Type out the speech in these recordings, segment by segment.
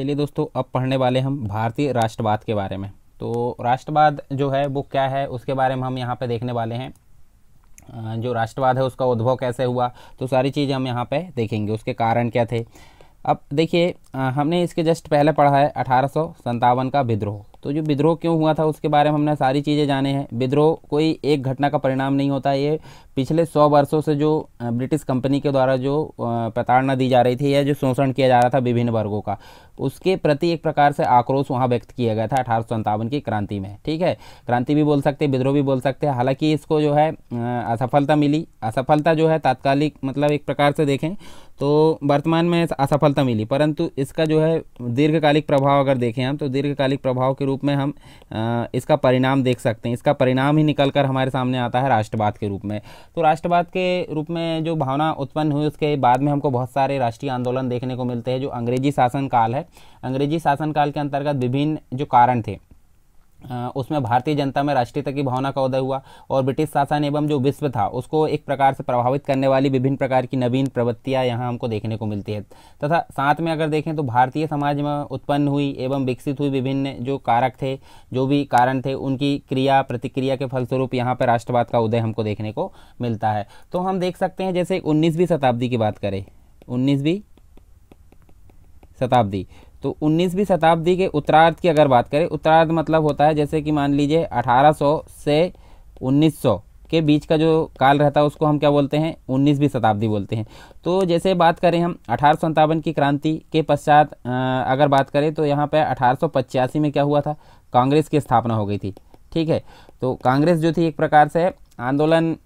चलिए दोस्तों अब पढ़ने वाले हम भारतीय राष्ट्रवाद के बारे में तो राष्ट्रवाद जो है वो क्या है उसके बारे में हम यहाँ पे देखने वाले हैं जो राष्ट्रवाद है उसका उद्भव कैसे हुआ तो सारी चीज़ें हम यहाँ पे देखेंगे उसके कारण क्या थे अब देखिए हमने इसके जस्ट पहले पढ़ा है अठारह का विद्रोह तो जो विद्रोह क्यों हुआ था उसके बारे में हमने सारी चीज़ें जाने हैं विद्रोह कोई एक घटना का परिणाम नहीं होता ये पिछले सौ वर्षों से जो ब्रिटिश कंपनी के द्वारा जो प्रताड़ना दी जा रही थी या जो शोषण किया जा रहा था विभिन्न वर्गों का उसके प्रति एक प्रकार से आक्रोश वहाँ व्यक्त किया गया था अठारह की क्रांति में ठीक है क्रांति भी बोल सकते विद्रोह भी बोल सकते हैं हालांकि इसको जो है असफलता मिली असफलता जो है तात्कालिक मतलब एक प्रकार से देखें तो वर्तमान में असफलता मिली परंतु इसका जो है दीर्घकालिक प्रभाव अगर देखें हम तो दीर्घकालिक प्रभाव के रूप में हम इसका परिणाम देख सकते हैं इसका परिणाम ही निकल कर हमारे सामने आता है राष्ट्रवाद के रूप में तो राष्ट्रवाद के रूप में जो भावना उत्पन्न हुई उसके बाद में हमको बहुत सारे राष्ट्रीय आंदोलन देखने को मिलते हैं जो अंग्रेजी शासनकाल है अंग्रेजी शासनकाल के अंतर्गत विभिन्न जो कारण थे उसमें भारतीय जनता में राष्ट्रीयता की भावना का उदय हुआ और ब्रिटिश शासन एवं जो विश्व था उसको एक प्रकार से प्रभावित करने वाली विभिन्न प्रकार की नवीन प्रवृत्तियाँ यहाँ हमको देखने को मिलती है तथा साथ में अगर देखें तो भारतीय समाज में उत्पन्न हुई एवं विकसित हुई विभिन्न जो कारक थे जो भी कारण थे उनकी क्रिया प्रतिक्रिया के फलस्वरूप यहाँ पर राष्ट्रवाद का उदय हमको देखने को मिलता है तो हम देख सकते हैं जैसे उन्नीसवीं शताब्दी की बात करें उन्नीसवीं शताब्दी तो 19वीं शताब्दी के उत्तरार्ध की अगर बात करें उत्तरार्ध मतलब होता है जैसे कि मान लीजिए 1800 से 1900 के बीच का जो काल रहता है उसको हम क्या बोलते हैं 19वीं शताब्दी बोलते हैं तो जैसे बात करें हम अठारह की क्रांति के पश्चात अगर बात करें तो यहाँ पर अठारह में क्या हुआ था कांग्रेस की स्थापना हो गई थी ठीक है तो कांग्रेस जो थी एक प्रकार से आंदोलन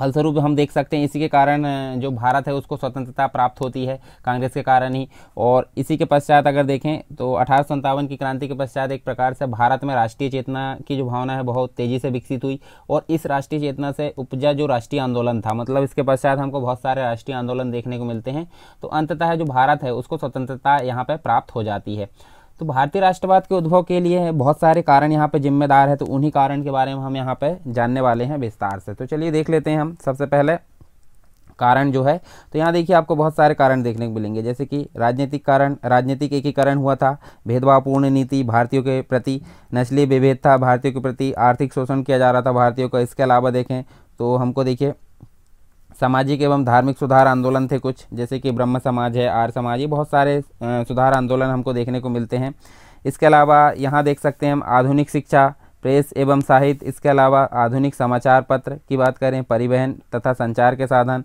फलस्वरूप हम देख सकते हैं इसी के कारण जो भारत है उसको स्वतंत्रता प्राप्त होती है कांग्रेस के कारण ही और इसी के पश्चात अगर देखें तो अठारह की क्रांति के पश्चात एक प्रकार से भारत में राष्ट्रीय चेतना की जो भावना है बहुत तेज़ी से विकसित हुई और इस राष्ट्रीय चेतना से उपजा जो राष्ट्रीय आंदोलन था मतलब इसके पश्चात हमको बहुत सारे राष्ट्रीय आंदोलन देखने को मिलते हैं तो अंततः जो भारत है उसको स्वतंत्रता यहाँ पर प्राप्त हो जाती है तो भारतीय राष्ट्रवाद के उद्भव के लिए बहुत सारे कारण यहाँ पे जिम्मेदार है तो उन्हीं कारण के बारे में हम यहाँ पे जानने वाले हैं विस्तार से तो चलिए देख लेते हैं हम सबसे पहले कारण जो है तो यहाँ देखिए आपको बहुत सारे कारण देखने को मिलेंगे जैसे कि राजनीतिक कारण राजनीतिक एकीकरण हुआ था भेदभावपूर्ण नीति भारतीयों के प्रति नस्लीय विभेद था भारतीयों के प्रति आर्थिक शोषण किया जा रहा था भारतीयों का इसके अलावा देखें तो हमको देखिए सामाजिक एवं धार्मिक सुधार आंदोलन थे कुछ जैसे कि ब्रह्म समाज है आर समाज ये बहुत सारे सुधार आंदोलन हमको देखने को मिलते हैं इसके अलावा यहाँ देख सकते हैं हम आधुनिक शिक्षा प्रेस एवं साहित्य इसके अलावा आधुनिक समाचार पत्र की बात करें परिवहन तथा संचार के साधन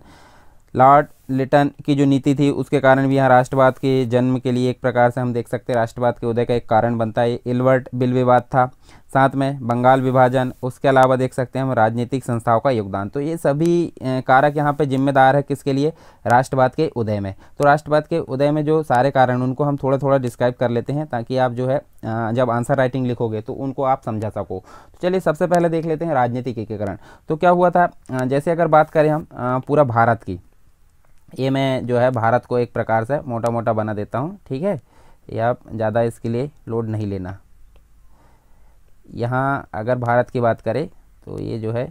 लॉर्ड लिटन की जो नीति थी उसके कारण भी यहाँ राष्ट्रवाद के जन्म के लिए एक प्रकार से हम देख सकते हैं राष्ट्रवाद के उदय का एक कारण बनता है इलवर्ट बिल विवाद था साथ में बंगाल विभाजन उसके अलावा देख सकते हैं हम राजनीतिक संस्थाओं का योगदान तो ये सभी कारक यहाँ पे जिम्मेदार है किसके लिए राष्ट्रवाद के उदय में तो राष्ट्रवाद के उदय में जो सारे कारण उनको हम थोड़ा थोड़ा डिस्क्राइब कर लेते हैं ताकि आप जो है जब आंसर राइटिंग लिखोगे तो उनको आप समझा सको तो चलिए सबसे पहले देख लेते हैं राजनीतिक एकीकरण तो क्या हुआ था जैसे अगर बात करें हम पूरा भारत की ये मैं जो है भारत को एक प्रकार से मोटा मोटा बना देता हूँ ठीक है ये आप ज़्यादा इसके लिए लोड नहीं लेना यहाँ अगर भारत की बात करें तो ये जो है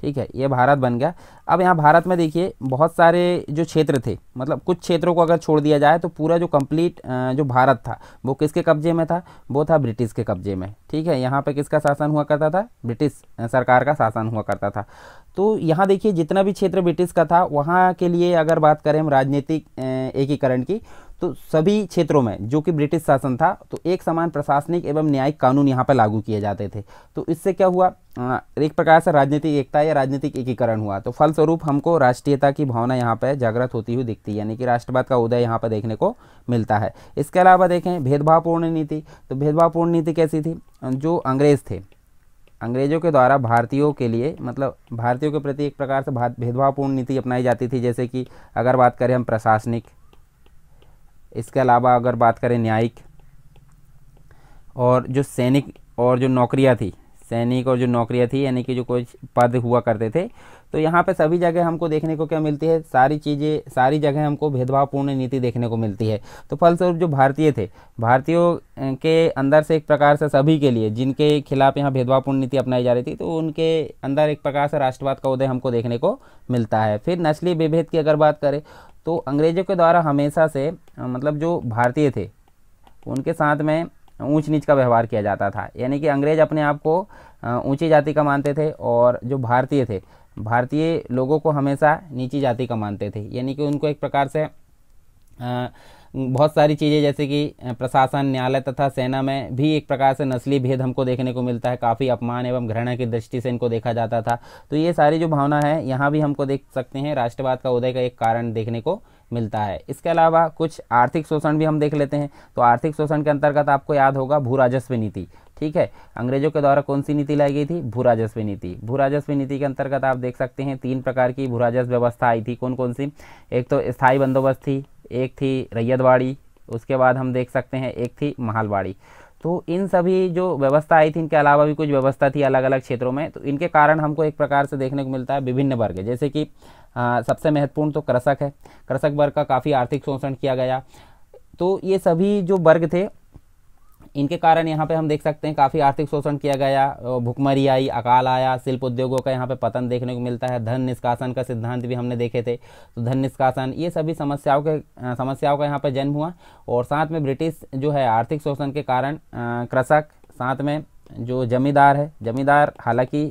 ठीक है ये भारत बन गया अब यहाँ भारत में देखिए बहुत सारे जो क्षेत्र थे मतलब कुछ क्षेत्रों को अगर छोड़ दिया जाए तो पूरा जो कंप्लीट जो भारत था वो किसके कब्जे में था वो था ब्रिटिश के कब्जे में ठीक है यहाँ पे किसका शासन हुआ करता था ब्रिटिश सरकार का शासन हुआ करता था तो यहाँ देखिए जितना भी क्षेत्र ब्रिटिश का था वहाँ के लिए अगर बात करें हम राजनीतिक एकीकरण की तो सभी क्षेत्रों में जो कि ब्रिटिश शासन था तो एक समान प्रशासनिक एवं न्यायिक कानून यहाँ पर लागू किए जाते थे तो इससे क्या हुआ एक प्रकार से राजनीतिक एकता या राजनीतिक एकीकरण हुआ तो फलस्वरूप हमको राष्ट्रीयता की भावना यहाँ पर जागृत होती हुई दिखती है यानी कि राष्ट्रवाद का उदय यहाँ पर देखने को मिलता है इसके अलावा देखें भेदभावपूर्ण नीति तो भेदभावपूर्ण नीति कैसी थी जो अंग्रेज़ थे अंग्रेज़ों के द्वारा भारतीयों के लिए मतलब भारतीयों के प्रति एक प्रकार से भेदभावपूर्ण नीति अपनाई जाती थी जैसे कि अगर बात करें हम प्रशासनिक इसके अलावा अगर बात करें न्यायिक और जो सैनिक और जो नौकरियाँ थी सैनिक और जो नौकरियाँ थी यानी कि जो कोई पद हुआ करते थे तो यहाँ पे सभी जगह हमको देखने को क्या मिलती है सारी चीज़ें सारी जगह हमको भेदभावपूर्ण नीति देखने को मिलती है तो फलस्वरूप जो भारतीय थे भारतीयों के अंदर से एक प्रकार से सभी के लिए जिनके खिलाफ यहाँ भेदभावपूर्ण नीति अपनाई जा रही थी तो उनके अंदर एक प्रकार से राष्ट्रवाद का उदय हमको देखने को मिलता है फिर नस्ली विभेद की अगर बात करें तो अंग्रेज़ों के द्वारा हमेशा से मतलब जो भारतीय थे उनके साथ में ऊंच नीच का व्यवहार किया जाता था यानी कि अंग्रेज अपने आप को ऊंची जाति का मानते थे और जो भारतीय थे भारतीय लोगों को हमेशा नीची जाति का मानते थे यानी कि उनको एक प्रकार से बहुत सारी चीज़ें जैसे कि प्रशासन न्यायालय तथा सेना में भी एक प्रकार से नस्ली भेद हमको देखने को मिलता है काफ़ी अपमान एवं घृणा की दृष्टि से इनको देखा जाता था तो ये सारी जो भावना है यहाँ भी हमको देख सकते हैं राष्ट्रवाद का उदय का एक कारण देखने को मिलता है इसके अलावा कुछ आर्थिक शोषण भी हम देख लेते हैं तो आर्थिक शोषण के अंतर्गत आपको याद होगा भू राजस्व नीति ठीक है अंग्रेजों के द्वारा कौन सी नीति लाई गई थी भू राजस्व नीति भू राजस्व नीति के अंतर्गत आप देख सकते हैं तीन प्रकार की भू राजस्व व्यवस्था आई थी कौन कौन सी एक तो स्थायी बंदोबस्त थी एक थी रैयतवाड़ी उसके बाद हम देख सकते हैं एक थी महालवाड़ी तो इन सभी जो व्यवस्था आई थी इनके अलावा भी कुछ व्यवस्था थी अलग अलग क्षेत्रों में तो इनके कारण हमको एक प्रकार से देखने को मिलता है विभिन्न वर्ग जैसे कि आ, सबसे महत्वपूर्ण तो कृषक है कृषक वर्ग का काफ़ी आर्थिक शोषण किया गया तो ये सभी जो वर्ग थे इनके कारण यहाँ पे हम देख सकते हैं काफ़ी आर्थिक शोषण किया गया भुखमरी आई अकाल आया शिल्प उद्योगों का यहाँ पे पतन देखने को मिलता है धन निष्कासन का सिद्धांत भी हमने देखे थे तो धन निष्कासन ये सभी समस्याओं के समस्याओं का यहाँ पर जन्म हुआ और साथ में ब्रिटिश जो है आर्थिक शोषण के कारण कृषक साथ में जो जमींदार है जमींदार हालांकि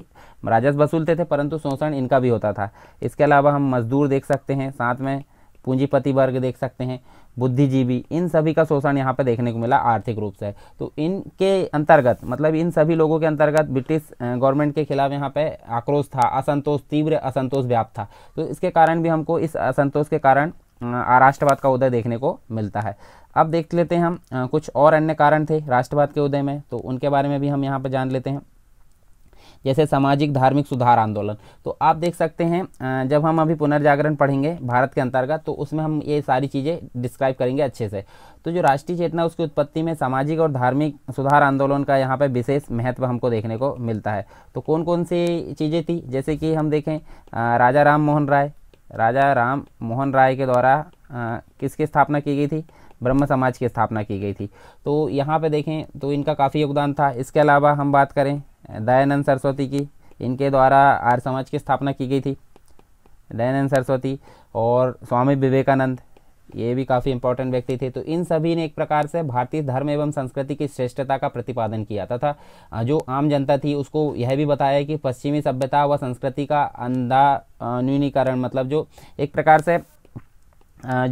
राजस्व वसूलते थे परंतु शोषण इनका भी होता था इसके अलावा हम मजदूर देख सकते हैं साथ में पूंजीपति वर्ग देख सकते हैं बुद्धिजीवी इन सभी का शोषण यहाँ पर देखने को मिला आर्थिक रूप से तो इनके अंतर्गत मतलब इन सभी लोगों के अंतर्गत ब्रिटिश गवर्नमेंट के खिलाफ यहाँ पे आक्रोश था असंतोष तीव्र असंतोष व्याप्त था तो इसके कारण भी हमको इस असंतोष के कारण राष्ट्रवाद का उदय देखने को मिलता है अब देख लेते हैं हम कुछ और अन्य कारण थे राष्ट्रवाद के उदय में तो उनके बारे में भी हम यहाँ पर जान लेते हैं जैसे सामाजिक धार्मिक सुधार आंदोलन तो आप देख सकते हैं जब हम अभी पुनर्जागरण पढ़ेंगे भारत के अंतर्गत तो उसमें हम ये सारी चीज़ें डिस्क्राइब करेंगे अच्छे से तो जो राष्ट्रीय चेतना उसकी उत्पत्ति में सामाजिक और धार्मिक सुधार आंदोलन का यहाँ पर विशेष महत्व हमको देखने को मिलता है तो कौन कौन सी चीज़ें थी जैसे कि हम देखें राजा राम मोहन राय राजा राम मोहन राय के द्वारा किसकी स्थापना की गई थी ब्रह्म समाज की स्थापना की गई थी तो यहाँ पे देखें तो इनका काफ़ी योगदान था इसके अलावा हम बात करें दयानंद सरस्वती की इनके द्वारा आर्य समाज की स्थापना की गई थी दयानंद सरस्वती और स्वामी विवेकानंद ये भी काफ़ी इंपॉर्टेंट व्यक्ति थे तो इन सभी ने एक प्रकार से भारतीय धर्म एवं संस्कृति की श्रेष्ठता का प्रतिपादन किया तथा जो आम जनता थी उसको यह भी बताया कि पश्चिमी सभ्यता व संस्कृति का अंधा न्यूनीकरण मतलब जो एक प्रकार से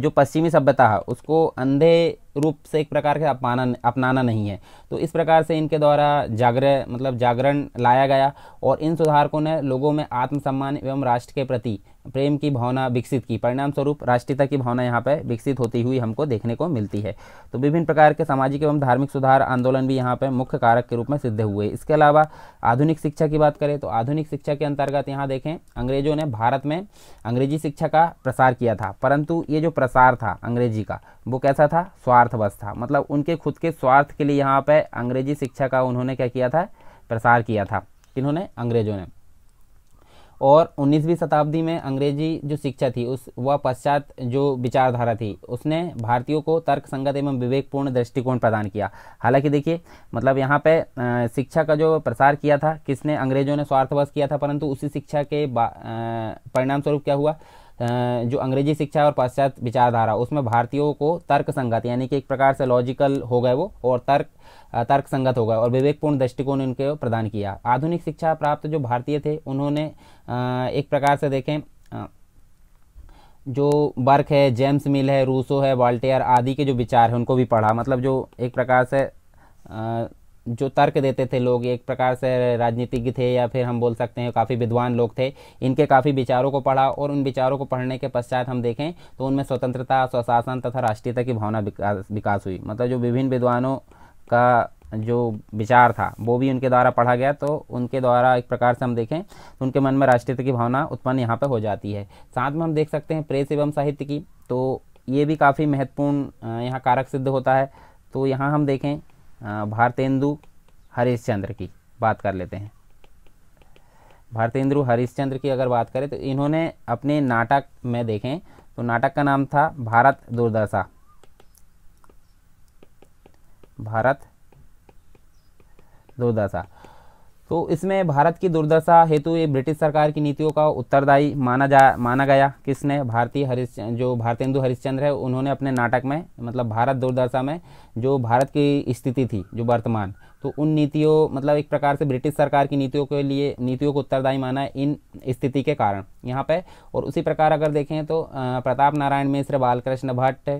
जो पश्चिमी सभ्यता है उसको अंधे रूप से एक प्रकार के अपमाना अपनाना नहीं है तो इस प्रकार से इनके द्वारा जागर मतलब जागरण लाया गया और इन सुधारकों ने लोगों में आत्मसम्मान एवं राष्ट्र के प्रति प्रेम की भावना विकसित की परिणाम स्वरूप राष्ट्रीयता की भावना यहाँ पर विकसित होती हुई हमको देखने को मिलती है तो विभिन्न प्रकार के सामाजिक एवं धार्मिक सुधार आंदोलन भी यहाँ पर मुख्य कारक के रूप में सिद्ध हुए इसके अलावा आधुनिक शिक्षा की बात करें तो आधुनिक शिक्षा के अंतर्गत यहाँ देखें अंग्रेजों ने भारत में अंग्रेजी शिक्षा का प्रसार किया था परंतु ये जो प्रसार था अंग्रेजी का वो कैसा था स्वार्थवश था मतलब उनके खुद के स्वार्थ के लिए यहाँ पे अंग्रेजी शिक्षा का उन्होंने क्या किया था प्रसार किया था किन्होंने अंग्रेजों ने और 19वीं शताब्दी में अंग्रेजी जो शिक्षा थी उस वह पश्चात जो विचारधारा थी उसने भारतीयों को तर्क संगत एवं विवेकपूर्ण दृष्टिकोण प्रदान किया हालांकि देखिए मतलब यहाँ पे शिक्षा का जो प्रसार किया था किसने अंग्रेजों ने स्वार्थवश किया था परंतु उसी शिक्षा के परिणाम स्वरूप क्या हुआ जो अंग्रेजी शिक्षा और पाश्चात्य विचारधारा उसमें भारतीयों को तर्क संगत यानी कि एक प्रकार से लॉजिकल हो गए वो और तर्क तर्क संगत हो गए और विवेकपूर्ण दृष्टिकोण इनके प्रदान किया आधुनिक शिक्षा प्राप्त जो भारतीय थे उन्होंने एक प्रकार से देखें जो बर्क है जेम्स मिल है रूसो है वाल्टेयर आदि के जो विचार हैं उनको भी पढ़ा मतलब जो एक प्रकार से जो तर्क देते थे लोग एक प्रकार से राजनीतिज्ञ थे या फिर हम बोल सकते हैं काफ़ी विद्वान लोग थे इनके काफ़ी विचारों को पढ़ा और उन विचारों को पढ़ने के पश्चात हम देखें तो उनमें स्वतंत्रता स्वशासन तथा राष्ट्रीयता की भावना विकास विकास हुई मतलब जो विभिन्न विद्वानों का जो विचार था वो भी उनके द्वारा पढ़ा गया तो उनके द्वारा एक प्रकार से हम देखें तो उनके मन में राष्ट्रीयता की भावना उत्पन्न यहाँ पर हो जाती है साथ में हम देख सकते हैं प्रेस एवं साहित्य की तो ये भी काफ़ी महत्वपूर्ण यहाँ कारक सिद्ध होता है तो यहाँ हम देखें भारतेंदु हरिश्चंद्र की बात कर लेते हैं भारतेंदु हरिश्चंद्र की अगर बात करें तो इन्होंने अपने नाटक में देखें तो नाटक का नाम था भारत दुर्दशा भारत दुर्दशा तो इसमें भारत की दुर्दशा हेतु ये ब्रिटिश सरकार की नीतियों का उत्तरदायी माना जा माना गया किसने भारतीय हरिश जो भारतेंदु हरिश्चंद्र है उन्होंने अपने नाटक में मतलब भारत दुर्दशा में जो भारत की स्थिति थी जो वर्तमान तो उन नीतियों मतलब एक प्रकार से ब्रिटिश सरकार की नीतियों के लिए नीतियों को उत्तरदायी माना है इन स्थिति के कारण यहाँ पर और उसी प्रकार अगर देखें तो प्रताप नारायण मिश्र बालकृष्ण भट्ट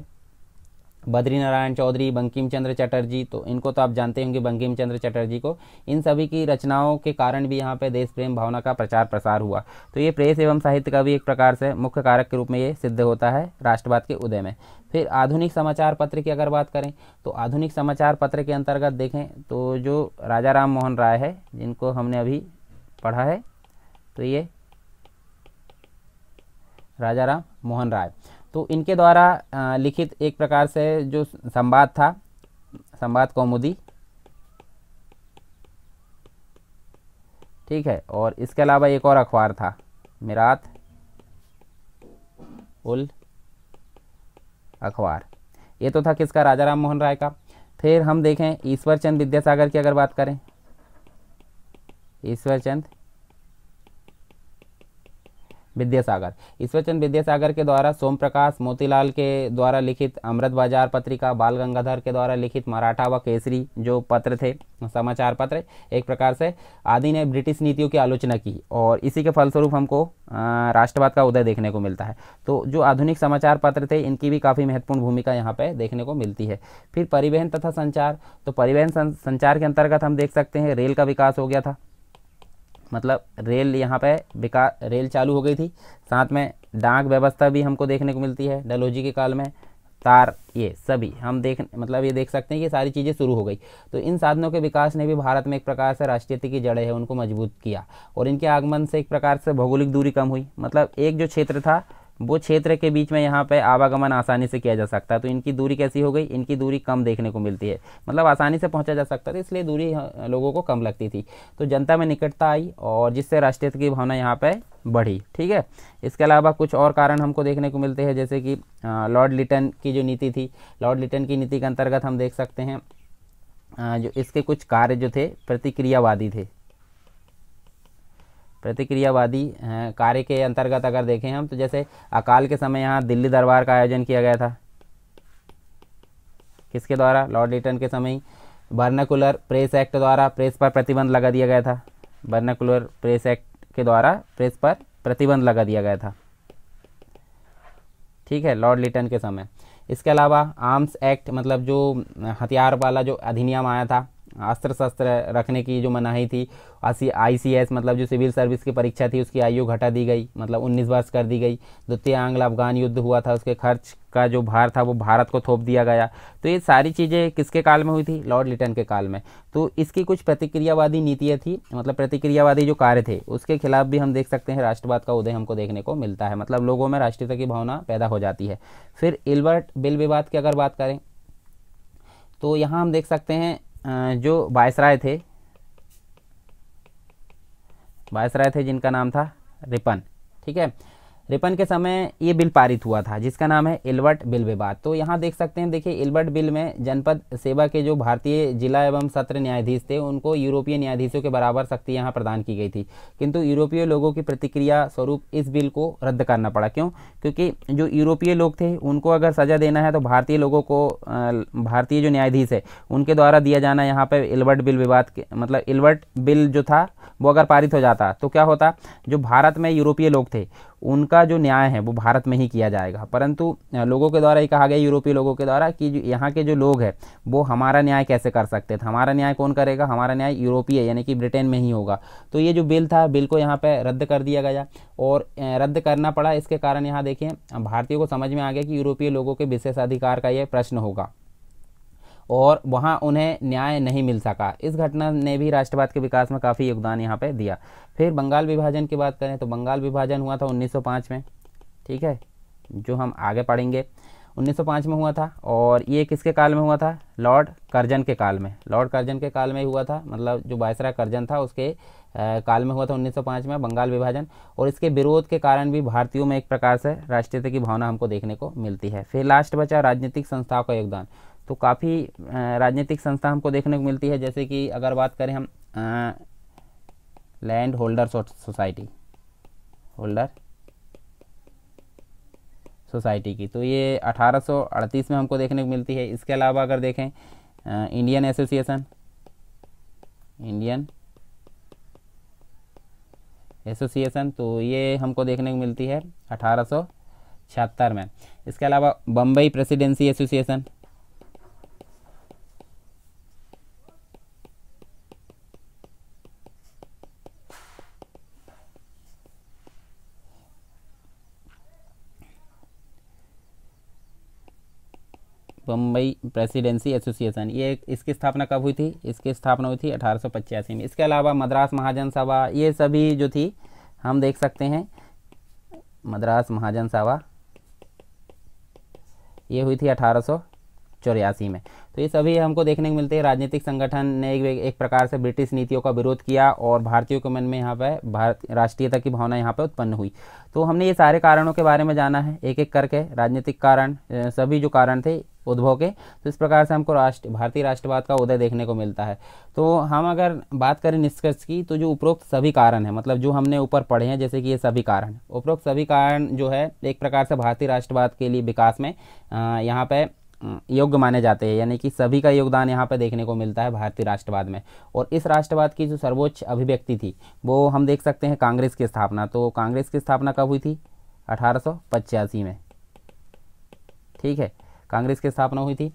बद्री नारायण चौधरी बंकिम चंद्र चटर्जी तो इनको तो आप जानते होंगे बंकिम चंद्र चटर्जी को इन सभी की रचनाओं के कारण भी यहाँ पे देश प्रेम भावना का प्रचार प्रसार हुआ तो ये प्रेस एवं साहित्य का भी एक प्रकार से मुख्य कारक के रूप में ये सिद्ध होता है राष्ट्रवाद के उदय में फिर आधुनिक समाचार पत्र की अगर बात करें तो आधुनिक समाचार पत्र के अंतर्गत देखें तो जो राजा राम मोहन राय है जिनको हमने अभी पढ़ा है तो ये राजा राम मोहन राय तो इनके द्वारा लिखित एक प्रकार से जो संवाद था संवाद कौमुदी ठीक है और इसके अलावा एक और अखबार था मिरात उल अखबार ये तो था किसका राजा राम मोहन राय का फिर हम देखें ईश्वरचंद विद्यासागर की अगर बात करें ईश्वरचंद विद्यासागर ईश्वरचंद विद्यासागर के द्वारा सोम प्रकाश मोतीलाल के द्वारा लिखित अमृत बाजार पत्रिका बाल गंगाधर के द्वारा लिखित मराठा व केसरी जो पत्र थे समाचार पत्र एक प्रकार से आदि ने ब्रिटिश नीतियों की आलोचना की और इसी के फलस्वरूप हमको राष्ट्रवाद का उदय देखने को मिलता है तो जो आधुनिक समाचार पत्र थे इनकी भी काफ़ी महत्वपूर्ण भूमिका यहाँ पर देखने को मिलती है फिर परिवहन तथा संचार तो परिवहन संचार के अंतर्गत हम देख सकते हैं रेल का विकास हो गया था मतलब रेल यहाँ पे विकास रेल चालू हो गई थी साथ में डाक व्यवस्था भी हमको देखने को मिलती है डलहौजी के काल में तार ये सभी हम देख मतलब ये देख सकते हैं कि सारी चीज़ें शुरू हो गई तो इन साधनों के विकास ने भी भारत में एक प्रकार से राष्ट्रीय की जड़ें हैं उनको मजबूत किया और इनके आगमन से एक प्रकार से भौगोलिक दूरी कम हुई मतलब एक जो क्षेत्र था वो क्षेत्र के बीच में यहाँ पर आवागमन आसानी से किया जा सकता है तो इनकी दूरी कैसी हो गई इनकी दूरी कम देखने को मिलती है मतलब आसानी से पहुँचा जा सकता था इसलिए दूरी हाँ, लोगों को कम लगती थी तो जनता में निकटता आई और जिससे राष्ट्रीय की भावना यहाँ पर बढ़ी ठीक है इसके अलावा कुछ और कारण हमको देखने को मिलते हैं जैसे कि हाँ, लॉर्ड लिटन की जो नीति थी लॉर्ड लिटन की नीति के अंतर्गत हम देख सकते हैं हाँ, जो इसके कुछ कार्य जो थे प्रतिक्रियावादी थे प्रतिक्रियावादी कार्य के अंतर्गत अगर देखें हम तो जैसे अकाल के समय यहाँ दिल्ली दरबार का आयोजन किया गया था किसके द्वारा लॉर्ड लिटन के समय बर्नाकुलर प्रेस एक्ट द्वारा प्रेस पर प्रतिबंध लगा दिया गया था बर्नाकुलर प्रेस एक्ट के द्वारा प्रेस पर प्रतिबंध लगा दिया गया था ठीक है लॉर्ड लिटन के समय इसके अलावा आर्म्स एक्ट मतलब जो हथियार वाला जो अधिनियम आया था अस्त्र शस्त्र रखने की जो मनाही थी आई मतलब जो सिविल सर्विस की परीक्षा थी उसकी आयु घटा दी गई मतलब उन्नीस वर्ष कर दी गई द्वितीय आंग्ल अफगान युद्ध हुआ था उसके खर्च का जो भार था वो भारत को थोप दिया गया तो ये सारी चीज़ें किसके काल में हुई थी लॉर्ड लिटन के काल में तो इसकी कुछ प्रतिक्रियावादी नीतियाँ थी मतलब प्रतिक्रियावादी जो कार्य थे उसके खिलाफ भी हम देख सकते हैं राष्ट्रवाद का उदय हमको देखने को मिलता है मतलब लोगों में राष्ट्रीयता की भावना पैदा हो जाती है फिर इल्बर्ट बिल विवाद की अगर बात करें तो यहाँ हम देख सकते हैं जो वायसराय थे वायसराय थे जिनका नाम था रिपन ठीक है रिपन के समय ये बिल पारित हुआ था जिसका नाम है एल्बर्ट बिल विवाद तो यहाँ देख सकते हैं देखिए एल्बर्ट बिल में जनपद सेवा के जो भारतीय जिला एवं सत्र न्यायाधीश थे उनको यूरोपीय न्यायाधीशों के बराबर शक्ति यहाँ प्रदान की गई थी किंतु यूरोपीय लोगों की प्रतिक्रिया स्वरूप इस बिल को रद्द करना पड़ा क्यों क्योंकि जो यूरोपीय लोग थे उनको अगर सज़ा देना है तो भारतीय लोगों को भारतीय जो न्यायाधीश है उनके द्वारा दिया जाना यहाँ पर एल्बर्ट बिल विवाद के मतलब एल्बर्ट बिल जो था वो अगर पारित हो जाता तो क्या होता जो भारत में यूरोपीय लोग थे उनका जो न्याय है वो भारत में ही किया जाएगा परंतु लोगों के द्वारा ये कहा गया यूरोपीय लोगों के द्वारा कि यहाँ के जो लोग हैं वो हमारा न्याय कैसे कर सकते थे हमारा न्याय कौन करेगा हमारा न्याय यूरोपीय यानी कि ब्रिटेन में ही होगा तो ये जो बिल था बिल को यहाँ पर रद्द कर दिया गया और रद्द करना पड़ा इसके कारण यहाँ देखिए भारतीयों को समझ में आ गया कि यूरोपीय लोगों के विशेष अधिकार का ये प्रश्न होगा और वहाँ उन्हें न्याय नहीं मिल सका इस घटना ने भी राष्ट्रवाद के विकास में काफ़ी योगदान यहाँ पे दिया फिर बंगाल विभाजन की बात करें तो बंगाल विभाजन हुआ था 1905 में ठीक है जो हम आगे पढ़ेंगे 1905 में हुआ था और ये किसके काल में हुआ था लॉर्ड कर्जन के काल में लॉर्ड कर्जन के काल में हुआ था मतलब जो बायसरा कर्जन था उसके काल में हुआ था 1905 में बंगाल विभाजन और इसके विरोध के कारण भी भारतीयों में एक प्रकार से राष्ट्रीयता की भावना हमको देखने को मिलती है फिर लास्ट बचा राजनीतिक संस्थाओं का योगदान तो काफ़ी राजनीतिक संस्था हमको देखने को मिलती है जैसे कि अगर बात करें हम land holder society holder society की तो ये 1838 में हमको देखने को मिलती है इसके अलावा अगर देखें इंडियन एसोसिएशन इंडियन एसोसिएशन तो ये हमको देखने को मिलती है अठारह में इसके अलावा Bombay presidency association Bombay presidency association ये इसकी स्थापना कब हुई थी इसकी स्थापना हुई थी अठारह में इसके अलावा मद्रास महाजन सभा ये सभी जो थी हम देख सकते हैं मद्रास महाजन सभा ये हुई थी अठारह में तो ये सभी हमको देखने को मिलते हैं राजनीतिक संगठन ने एक, एक प्रकार से ब्रिटिश नीतियों का विरोध किया और भारतीयों के मन में यहाँ पर भारत राष्ट्रीयता की भावना यहाँ पर उत्पन्न हुई तो हमने ये सारे कारणों के बारे में जाना है एक एक करके राजनीतिक कारण सभी जो कारण थे उद्भव के तो इस प्रकार से हमको राष्ट्र भारतीय राष्ट्रवाद का उदय देखने को मिलता है तो हम अगर बात करें निष्कर्ष की तो जो उपरोक्त सभी कारण है मतलब जो हमने ऊपर पढ़े हैं जैसे कि ये सभी कारण उपरोक्त सभी कारण जो है एक प्रकार से भारतीय राष्ट्रवाद के लिए विकास में यहाँ पर योग्य माने जाते हैं यानी कि सभी का योगदान यहाँ पर देखने को मिलता है भारतीय राष्ट्रवाद में और इस राष्ट्रवाद की जो सर्वोच्च अभिव्यक्ति थी वो हम देख सकते हैं कांग्रेस की स्थापना तो कांग्रेस की स्थापना कब हुई थी अठारह में ठीक है कांग्रेस की स्थापना हुई थी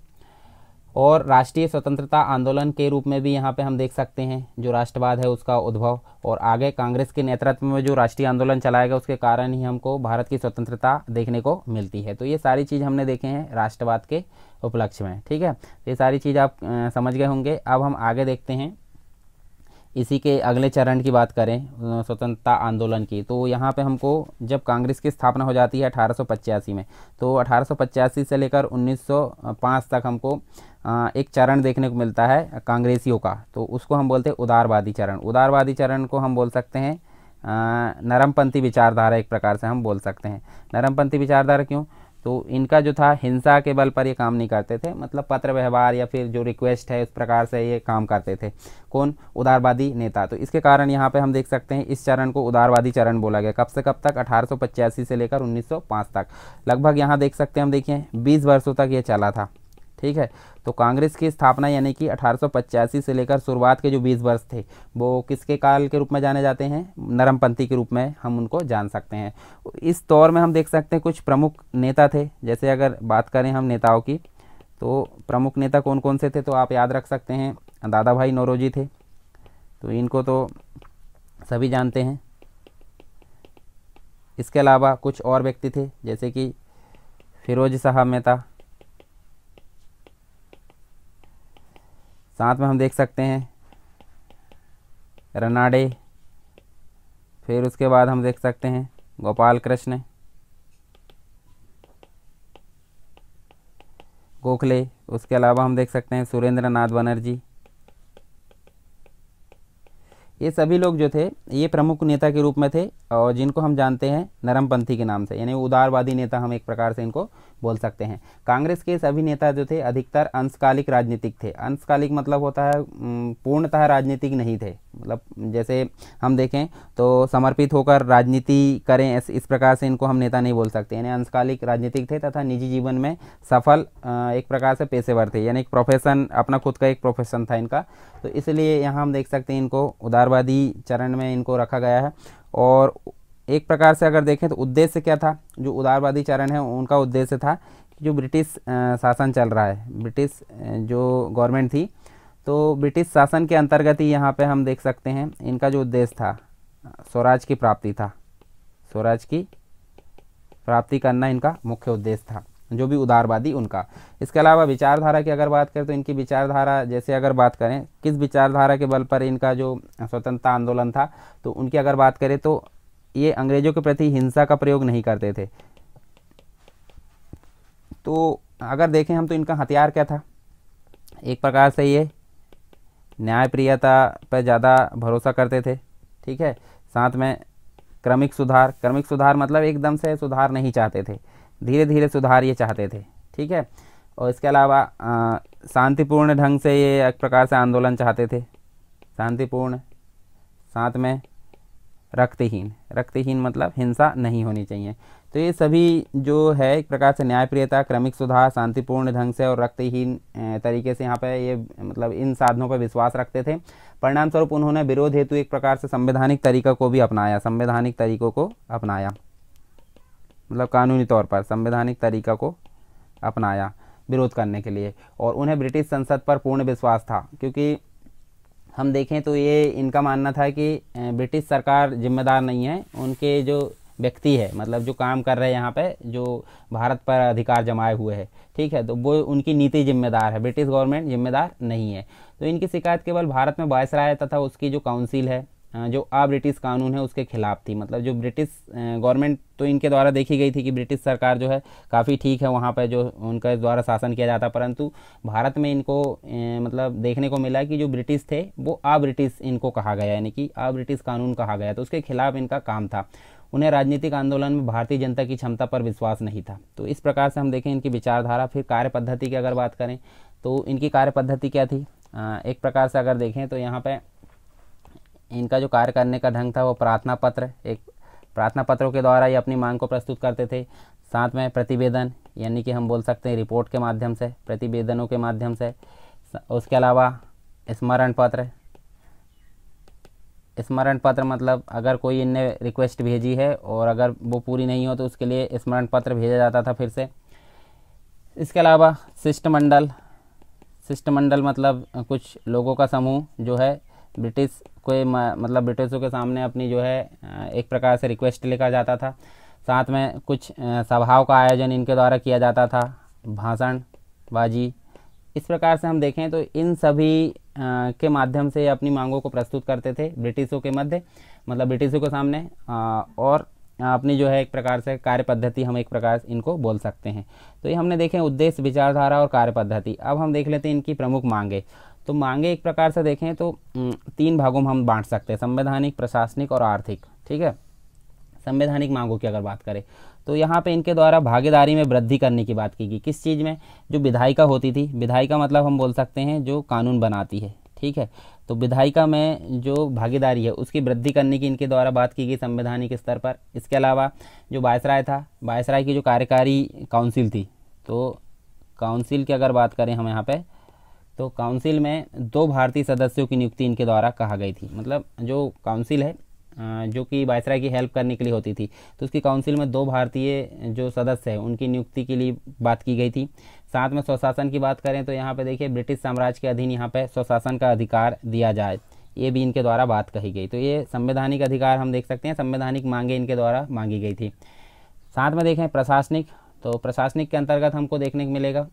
और राष्ट्रीय स्वतंत्रता आंदोलन के रूप में भी यहाँ पे हम देख सकते हैं जो राष्ट्रवाद है उसका उद्भव और आगे कांग्रेस के नेतृत्व में जो राष्ट्रीय आंदोलन चलाएगा उसके कारण ही हमको भारत की स्वतंत्रता देखने को मिलती है तो ये सारी चीज़ हमने देखे हैं राष्ट्रवाद के उपलक्ष्य में ठीक है तो ये सारी चीज़ आप समझ गए होंगे अब हम आगे देखते हैं इसी के अगले चरण की बात करें स्वतंत्रता आंदोलन की तो यहाँ पे हमको जब कांग्रेस की स्थापना हो जाती है अठारह में तो अठारह से लेकर 1905 तक हमको एक चरण देखने को मिलता है कांग्रेसियों का तो उसको हम बोलते हैं उदारवादी चरण उदारवादी चरण को हम बोल सकते हैं नरमपंथी विचारधारा एक प्रकार से हम बोल सकते हैं नरमपंथी विचारधारा क्यों तो इनका जो था हिंसा के बल पर ये काम नहीं करते थे मतलब पत्र व्यवहार या फिर जो रिक्वेस्ट है उस प्रकार से ये काम करते थे कौन उदारवादी नेता तो इसके कारण यहाँ पे हम देख सकते हैं इस चरण को उदारवादी चरण बोला गया कब से कब तक अठारह से लेकर 1905 तक लगभग यहाँ देख सकते हैं हम देखिए बीस वर्षों तक ये चला था ठीक है तो कांग्रेस की स्थापना यानी कि अठारह से लेकर शुरुआत के जो बीस वर्ष थे वो किसके काल के रूप में जाने जाते हैं नरमपंथी के रूप में हम उनको जान सकते हैं इस दौर में हम देख सकते हैं कुछ प्रमुख नेता थे जैसे अगर बात करें हम नेताओं की तो प्रमुख नेता कौन कौन से थे तो आप याद रख सकते हैं दादा भाई नौरोजी थे तो इनको तो सभी जानते हैं इसके अलावा कुछ और व्यक्ति थे जैसे कि फिरोज साहब मेहता साथ में हम देख सकते हैं रनाडे फिर उसके बाद हम देख सकते हैं गोपाल कृष्ण गोखले उसके अलावा हम देख सकते हैं सुरेंद्र नाथ बनर्जी ये सभी लोग जो थे ये प्रमुख नेता के रूप में थे और जिनको हम जानते हैं नरमपंथी के नाम से यानी उदारवादी नेता हम एक प्रकार से इनको बोल सकते हैं कांग्रेस के सभी नेता जो थे अधिकतर अंशकालिक राजनीतिक थे अंशकालिक मतलब होता है पूर्णतः राजनीतिक नहीं थे मतलब जैसे हम देखें तो समर्पित होकर राजनीति करें इस, इस प्रकार से इनको हम नेता नहीं बोल सकते यानी अंशकालिक राजनीतिक थे तथा निजी जीवन में सफल एक प्रकार से पेशेवर थे यानी एक प्रोफेशन अपना खुद का एक प्रोफेशन था इनका तो इसलिए यहाँ हम देख सकते हैं इनको उदारवादी चरण में इनको रखा गया है और एक प्रकार से अगर देखें तो उद्देश्य क्या था जो उदारवादी चरण है उनका उद्देश्य था कि जो ब्रिटिश शासन चल रहा है ब्रिटिश जो गवर्नमेंट थी तो ब्रिटिश शासन के अंतर्गत ही यहाँ पे हम देख सकते हैं इनका जो उद्देश्य था स्वराज की प्राप्ति था स्वराज की प्राप्ति करना इनका मुख्य उद्देश्य था जो भी उदारवादी उनका इसके अलावा विचारधारा की अगर बात करें तो इनकी विचारधारा जैसे अगर बात करें किस विचारधारा के बल पर इनका जो स्वतंत्रता आंदोलन था तो उनकी अगर बात करें तो ये अंग्रेजों के प्रति हिंसा का प्रयोग नहीं करते थे तो अगर देखें हम तो इनका हथियार क्या था एक प्रकार से ये न्यायप्रियता पर ज़्यादा भरोसा करते थे ठीक है साथ में क्रमिक सुधार क्रमिक सुधार मतलब एकदम से सुधार नहीं चाहते थे धीरे धीरे सुधार ये चाहते थे ठीक है और इसके अलावा शांतिपूर्ण ढंग से ये एक प्रकार से आंदोलन चाहते थे शांतिपूर्ण साथ में रक्तहीन रक्तहीन मतलब हिंसा नहीं होनी चाहिए तो ये सभी जो है एक प्रकार से न्यायप्रियता क्रमिक सुधार शांतिपूर्ण ढंग से और रक्तहीन तरीके से यहाँ पर ये मतलब इन साधनों पर विश्वास रखते थे परिणाम स्वरूप उन्होंने विरोध हेतु एक प्रकार से संवैधानिक तरीका को भी अपनाया संवैधानिक तरीकों को अपनाया मतलब कानूनी तौर पर संवैधानिक तरीका को अपनाया विरोध करने के लिए और उन्हें ब्रिटिश संसद पर पूर्ण विश्वास था क्योंकि हम देखें तो ये इनका मानना था कि ब्रिटिश सरकार जिम्मेदार नहीं है उनके जो व्यक्ति है मतलब जो काम कर रहे हैं यहाँ पे जो भारत पर अधिकार जमाए हुए हैं ठीक है तो वो उनकी नीति जिम्मेदार है ब्रिटिश गवर्नमेंट जिम्मेदार नहीं है तो इनकी शिकायत केवल भारत में वायसराय तथा उसकी जो काउंसिल है जो आ ब्रिटिश कानून है उसके खिलाफ थी मतलब जो ब्रिटिश गवर्नमेंट तो इनके द्वारा देखी गई थी कि ब्रिटिश सरकार जो है काफ़ी ठीक है वहाँ पर जो उनके द्वारा शासन किया जाता परंतु भारत में इनको मतलब देखने को मिला कि जो ब्रिटिश थे वो आ ब्रिटिश इनको कहा गया यानी कि आ ब्रिटिश कानून कहा गया तो उसके खिलाफ इनका काम था उन्हें राजनीतिक आंदोलन में भारतीय जनता की क्षमता पर विश्वास नहीं था तो इस प्रकार से हम देखें इनकी विचारधारा फिर कार्य पद्धति की अगर बात करें तो इनकी कार्य पद्धति क्या थी एक प्रकार से अगर देखें तो यहाँ पर इनका जो कार्य करने का ढंग था वो प्रार्थना पत्र एक प्रार्थना पत्रों के द्वारा ये अपनी मांग को प्रस्तुत करते थे साथ में प्रतिवेदन यानी कि हम बोल सकते हैं रिपोर्ट के माध्यम से प्रतिवेदनों के माध्यम से उसके अलावा स्मरण पत्र स्मरण पत्र मतलब अगर कोई इनने रिक्वेस्ट भेजी है और अगर वो पूरी नहीं हो तो उसके लिए स्मरण पत्र भेजा जाता था फिर से इसके अलावा शिष्टमंडल शिष्टमंडल मतलब कुछ लोगों का समूह जो है ब्रिटिश कोई मतलब ब्रिटिशों के सामने अपनी जो है एक प्रकार से रिक्वेस्ट लिखा जाता था साथ में कुछ सभाओं का आयोजन इनके द्वारा किया जाता था भाषण बाजी इस प्रकार से हम देखें तो इन सभी के माध्यम से अपनी मांगों को प्रस्तुत करते थे ब्रिटिशों के मध्य मतलब ब्रिटिशों के सामने और अपनी जो है एक प्रकार से कार्य पद्धति हम एक प्रकार इनको बोल सकते हैं तो ये हमने देखें उद्देश्य विचारधारा और कार्य पद्धति अब हम देख लेते हैं इनकी प्रमुख मांगे तो मांगे एक प्रकार से देखें तो तीन भागों में हम बांट सकते हैं संवैधानिक प्रशासनिक और आर्थिक ठीक है संवैधानिक मांगों की अगर बात करें तो यहाँ पे इनके द्वारा भागीदारी में वृद्धि करने की बात की गई किस चीज़ में जो विधायिका होती थी विधायिका मतलब हम बोल सकते हैं जो कानून बनाती है ठीक है तो विधायिका में जो भागीदारी है उसकी वृद्धि करने की इनके द्वारा बात की गई संवैधानिक स्तर पर इसके अलावा जो वायसराय था वायसराय की जो कार्यकारी काउंसिल थी तो काउंसिल की अगर बात करें हम यहाँ पर तो काउंसिल में दो भारतीय सदस्यों की नियुक्ति इनके द्वारा कहा गई थी मतलब जो काउंसिल है जो कि वायसराय की हेल्प करने के लिए होती थी तो उसकी काउंसिल में दो भारतीय जो सदस्य हैं उनकी नियुक्ति के लिए बात की गई थी साथ में स्वशासन की बात करें तो यहाँ पे देखिए ब्रिटिश साम्राज्य के अधीन यहाँ पे स्वशासन का अधिकार दिया जाए ये भी इनके द्वारा बात कही गई तो ये संवैधानिक अधिकार हम देख सकते हैं संवैधानिक मांगे इनके द्वारा मांगी गई थी साथ में देखें प्रशासनिक तो प्रशासनिक के अंतर्गत हमको देखने को मिलेगा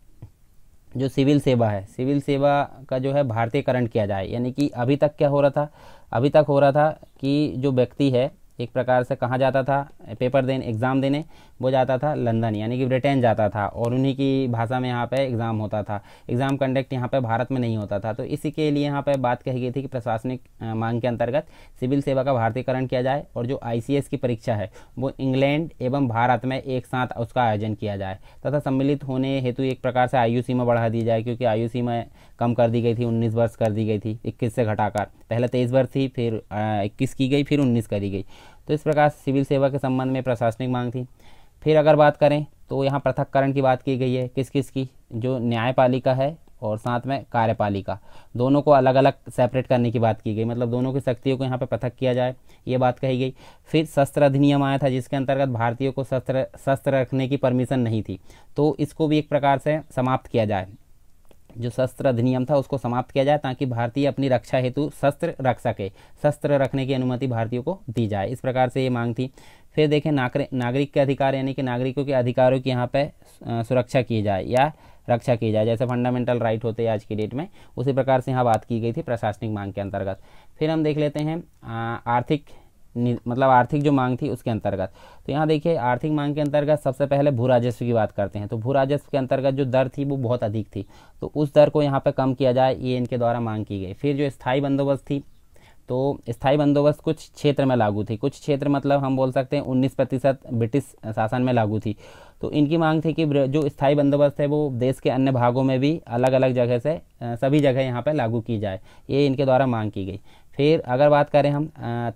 जो सिविल सेवा है सिविल सेवा का जो है भारतीयकरण किया जाए यानी कि अभी तक क्या हो रहा था अभी तक हो रहा था कि जो व्यक्ति है एक प्रकार से कहाँ जाता था पेपर देने एग्ज़ाम देने वो जाता था लंदन यानी कि ब्रिटेन जाता था और उन्हीं की भाषा में यहाँ पर एग्ज़ाम होता था एग्ज़ाम कंडक्ट यहाँ पर भारत में नहीं होता था तो इसी के लिए यहाँ पर बात कही गई थी कि प्रशासनिक मांग के अंतर्गत सिविल सेवा का भारतीयकरण किया जाए और जो आई की परीक्षा है वो इंग्लैंड एवं भारत में एक साथ उसका आयोजन किया जाए तथा सम्मिलित होने हेतु एक प्रकार से आयु सीमा बढ़ा दी जाए क्योंकि आयु सीमा कम कर दी गई थी उन्नीस वर्ष कर दी गई थी इक्कीस से घटाकर पहले तेईस वर्ष थी फिर इक्कीस की गई फिर उन्नीस करी गई तो इस प्रकार सिविल सेवा के संबंध में प्रशासनिक मांग थी फिर अगर बात करें तो यहाँ पृथककरण की बात की गई है किस किस की जो न्यायपालिका है और साथ में कार्यपालिका दोनों को अलग अलग सेपरेट करने की बात की गई मतलब दोनों की शक्तियों को यहाँ पर पृथक किया जाए ये बात कही गई फिर शस्त्र अधिनियम आया था जिसके अंतर्गत भारतीयों को शस्त्र शस्त्र रखने की परमिशन नहीं थी तो इसको भी एक प्रकार से समाप्त किया जाए जो शस्त्र अधिनियम था उसको समाप्त किया जाए ताकि भारतीय अपनी रक्षा हेतु शस्त्र रख सके शस्त्र रखने की अनुमति भारतीयों को दी जाए इस प्रकार से ये मांग थी फिर देखें नागरिक के अधिकार यानी कि नागरिकों के अधिकारों की यहाँ पर सुरक्षा की जाए या रक्षा की जाए जैसे फंडामेंटल राइट होते हैं आज की डेट में उसी प्रकार से यहाँ बात की गई थी प्रशासनिक मांग के अंतर्गत फिर हम देख लेते हैं आर्थिक मतलब आर्थिक जो मांग थी उसके अंतर्गत तो यहाँ देखिए आर्थिक मांग के अंतर्गत सबसे पहले भू राजस्व की बात करते हैं तो भू राजस्व के अंतर्गत जो दर थी वो बहुत अधिक थी तो उस दर को यहाँ पर कम किया जाए ये e इनके द्वारा मांग की गई फिर जो स्थायी बंदोबस्त थी तो स्थायी बंदोबस्त कुछ क्षेत्र में लागू थी कुछ क्षेत्र मतलब हम बोल सकते हैं उन्नीस प्रतिशत ब्रिटिश शासन में लागू थी तो इनकी मांग थी कि जो स्थायी बंदोबस्त है वो देश के अन्य भागों में भी अलग अलग जगह से सभी जगह यहाँ पर लागू की जाए ये इनके द्वारा मांग की गई फिर अगर बात करें हम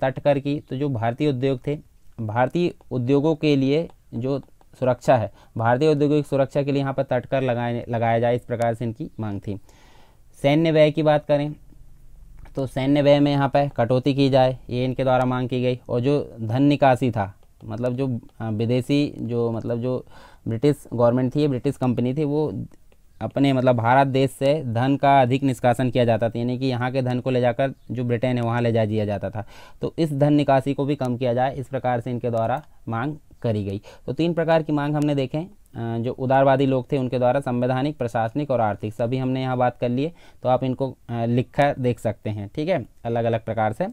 तटकर की तो जो भारतीय उद्योग थे भारतीय उद्योगों के लिए जो सुरक्षा है भारतीय औद्योगिक सुरक्षा के लिए यहाँ पर तटकर लगाए लगाया जाए इस प्रकार से इनकी मांग थी सैन्य व्यय की बात करें तो सैन्य व्यय में यहाँ पर कटौती की जाए ये इनके द्वारा मांग की गई और जो धन निकासी था तो मतलब जो विदेशी जो मतलब जो ब्रिटिश गवर्नमेंट थी ब्रिटिश कंपनी थी वो अपने मतलब भारत देश से धन का अधिक निष्कासन किया जाता था यानी कि यहाँ के धन को ले जाकर जो ब्रिटेन है वहाँ ले जा दिया जाता था तो इस धन निकासी को भी कम किया जाए इस प्रकार से इनके द्वारा मांग करी गई तो तीन प्रकार की मांग हमने देखें जो उदारवादी लोग थे उनके द्वारा संवैधानिक प्रशासनिक और आर्थिक सभी हमने यहाँ बात कर लिए तो आप इनको लिख देख सकते हैं ठीक है अलग अलग प्रकार से